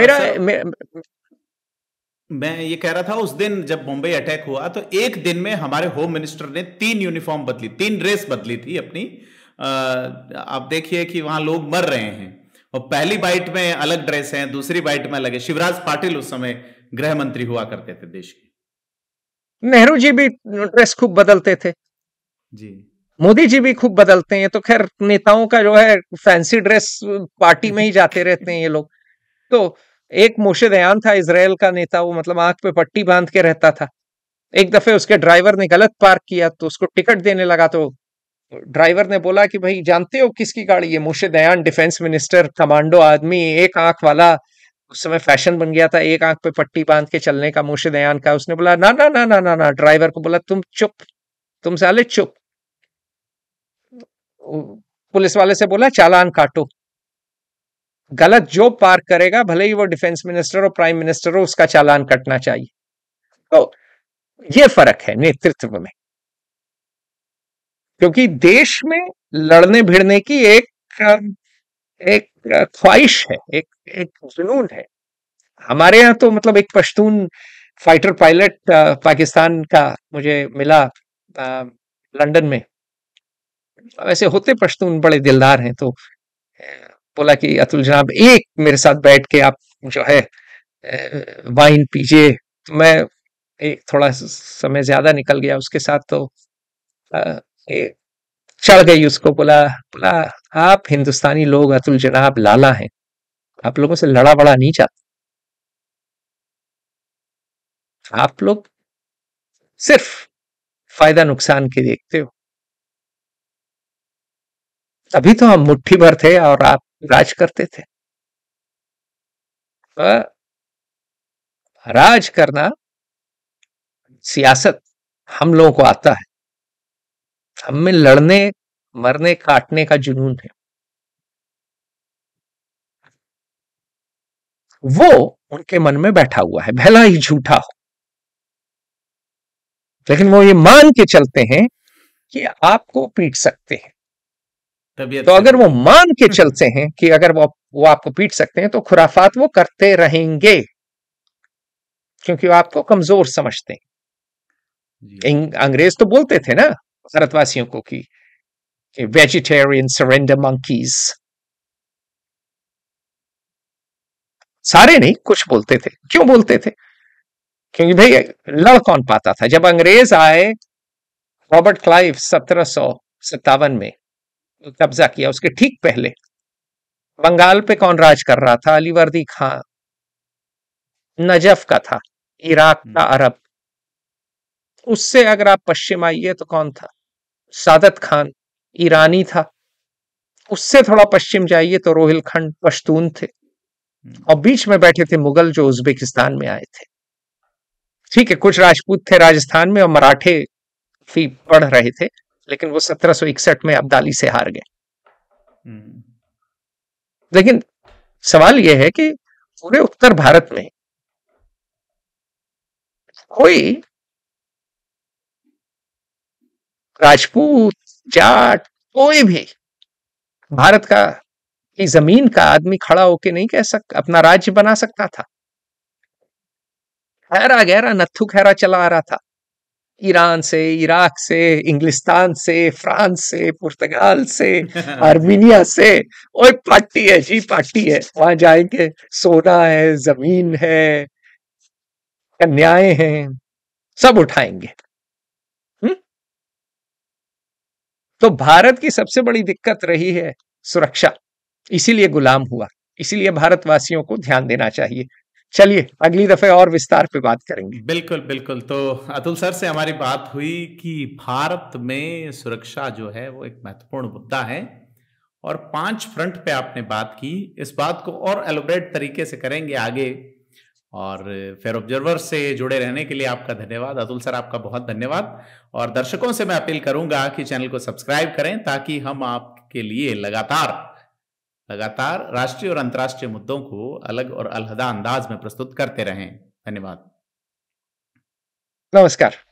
मेरा मैं ये कह रहा था उस दिन जब मुंबई अटैक हुआ तो एक दिन में हमारे होम मिनिस्टर ने तीन यूनिफॉर्म बदली तीन ड्रेस बदली थी अपनी आप देखिए कि वहां लोग मर रहे हैं और पहली बाइट में अलग ड्रेस है दूसरी बाइट में अलग है शिवराज पाटिल उस समय गृह मंत्री हुआ करते थे देश के नेहरू जी भी ड्रेस खूब बदलते थे जी मोदी जी भी खूब बदलते हैं तो खैर नेताओं का जो है फैंसी ड्रेस पार्टी में ही जाते रहते हैं ये लोग तो एक मोशे दयान था इसराइल का नेता वो मतलब आंख पे पट्टी बांध के रहता था एक दफे उसके ड्राइवर ने गलत पार्क किया तो उसको टिकट देने लगा तो ड्राइवर ने बोला कि भाई जानते हो किसकी गाड़ी है मुर्शिद दयान डिफेंस मिनिस्टर कमांडो आदमी एक आंख वाला उस समय फैशन बन गया था एक आंख पे पट्टी बांध के चलने का मुर्शिद दयान का उसने बोला ना ना ना ना ना ना ड्राइवर को बोला तुम चुप तुम साले चुप पुलिस वाले से बोला चालान काटो गलत जो पार्क करेगा भले ही वो डिफेंस मिनिस्टर हो प्राइम मिनिस्टर हो उसका चालान कटना चाहिए तो ये फर्क है नेतृत्व में क्योंकि देश में लड़ने भिड़ने की एक एक ख्वाहिश है एक एक जुनून है हमारे यहाँ तो मतलब एक पश्तून फाइटर पायलट पाकिस्तान का मुझे मिला लंदन में वैसे होते पश्तून बड़े दिलदार हैं तो बोला कि अतुल जनाब एक मेरे साथ बैठ के आप जो है वाइन पीजिए तो मैं एक थोड़ा समय ज्यादा निकल गया उसके साथ तो चढ़ गई उसको बोला बोला आप हिंदुस्तानी लोग अतुल जनाब लाला हैं आप लोगों से लड़ा बड़ा नहीं चाहते आप लोग सिर्फ फायदा नुकसान के देखते हो अभी तो हम मुट्ठी भर थे और आप राज करते थे राज करना सियासत हम लोगों को आता है सब में लड़ने मरने काटने का जुनून है वो उनके मन में बैठा हुआ है भला ही झूठा हो लेकिन वो ये मान के चलते हैं कि आपको पीट सकते हैं तो अगर वो मान के चलते हैं कि अगर वो वो आपको पीट सकते हैं तो खुराफात वो करते रहेंगे क्योंकि वो आपको कमजोर समझते हैं अंग्रेज तो बोलते थे ना भारतवासियों को कि वेजिटेरियन सरेंडर मंकीज सारे नहीं कुछ बोलते थे क्यों बोलते थे क्योंकि भाई लड़ कौन पाता था जब अंग्रेज आए रॉबर्ट क्लाइव सत्रह सौ सत्तावन में कब्जा किया उसके ठीक पहले बंगाल पे कौन राज कर रहा था अलीवर्दी खान नजफ का था इराक का अरब उससे अगर आप पश्चिम आइए तो कौन था सादत खान ईरानी था उससे थोड़ा पश्चिम जाइए तो रोहिलखंड पश्तून थे हम्म। और बीच में बैठे थे मुगल जो उज्बेकिस्तान में आए थे ठीक है कुछ राजपूत थे राजस्थान में और मराठे भी पढ़ रहे थे लेकिन वो 1761 में अब्दाली से हार गए हम्म। लेकिन सवाल यह है कि पूरे उत्तर भारत में कोई राजपूत जाट कोई भी भारत का की जमीन का आदमी खड़ा होके नहीं कह सकता अपना राज्य बना सकता था खैरा गहरा नथु खैरा चला आ रहा था ईरान से इराक से इंग्लिस्तान से फ्रांस से पुर्तगाल से आर्मीनिया से और पार्टी है जी पार्टी है वहां जाएंगे सोना है जमीन है कन्याएं हैं सब उठाएंगे तो भारत की सबसे बड़ी दिक्कत रही है सुरक्षा इसीलिए गुलाम हुआ इसीलिए भारतवासियों को ध्यान देना चाहिए चलिए अगली दफे और विस्तार पे बात करेंगे बिल्कुल बिल्कुल तो अतुल सर से हमारी बात हुई कि भारत में सुरक्षा जो है वो एक महत्वपूर्ण मुद्दा है और पांच फ्रंट पे आपने बात की इस बात को और एलोबरेट तरीके से करेंगे आगे और फेयर ऑब्जर्वर से जुड़े रहने के लिए आपका धन्यवाद अतुल सर आपका बहुत धन्यवाद और दर्शकों से मैं अपील करूंगा कि चैनल को सब्सक्राइब करें ताकि हम आपके लिए लगातार लगातार राष्ट्रीय और अंतर्राष्ट्रीय मुद्दों को अलग और अलहदा अंदाज में प्रस्तुत करते रहें धन्यवाद नमस्कार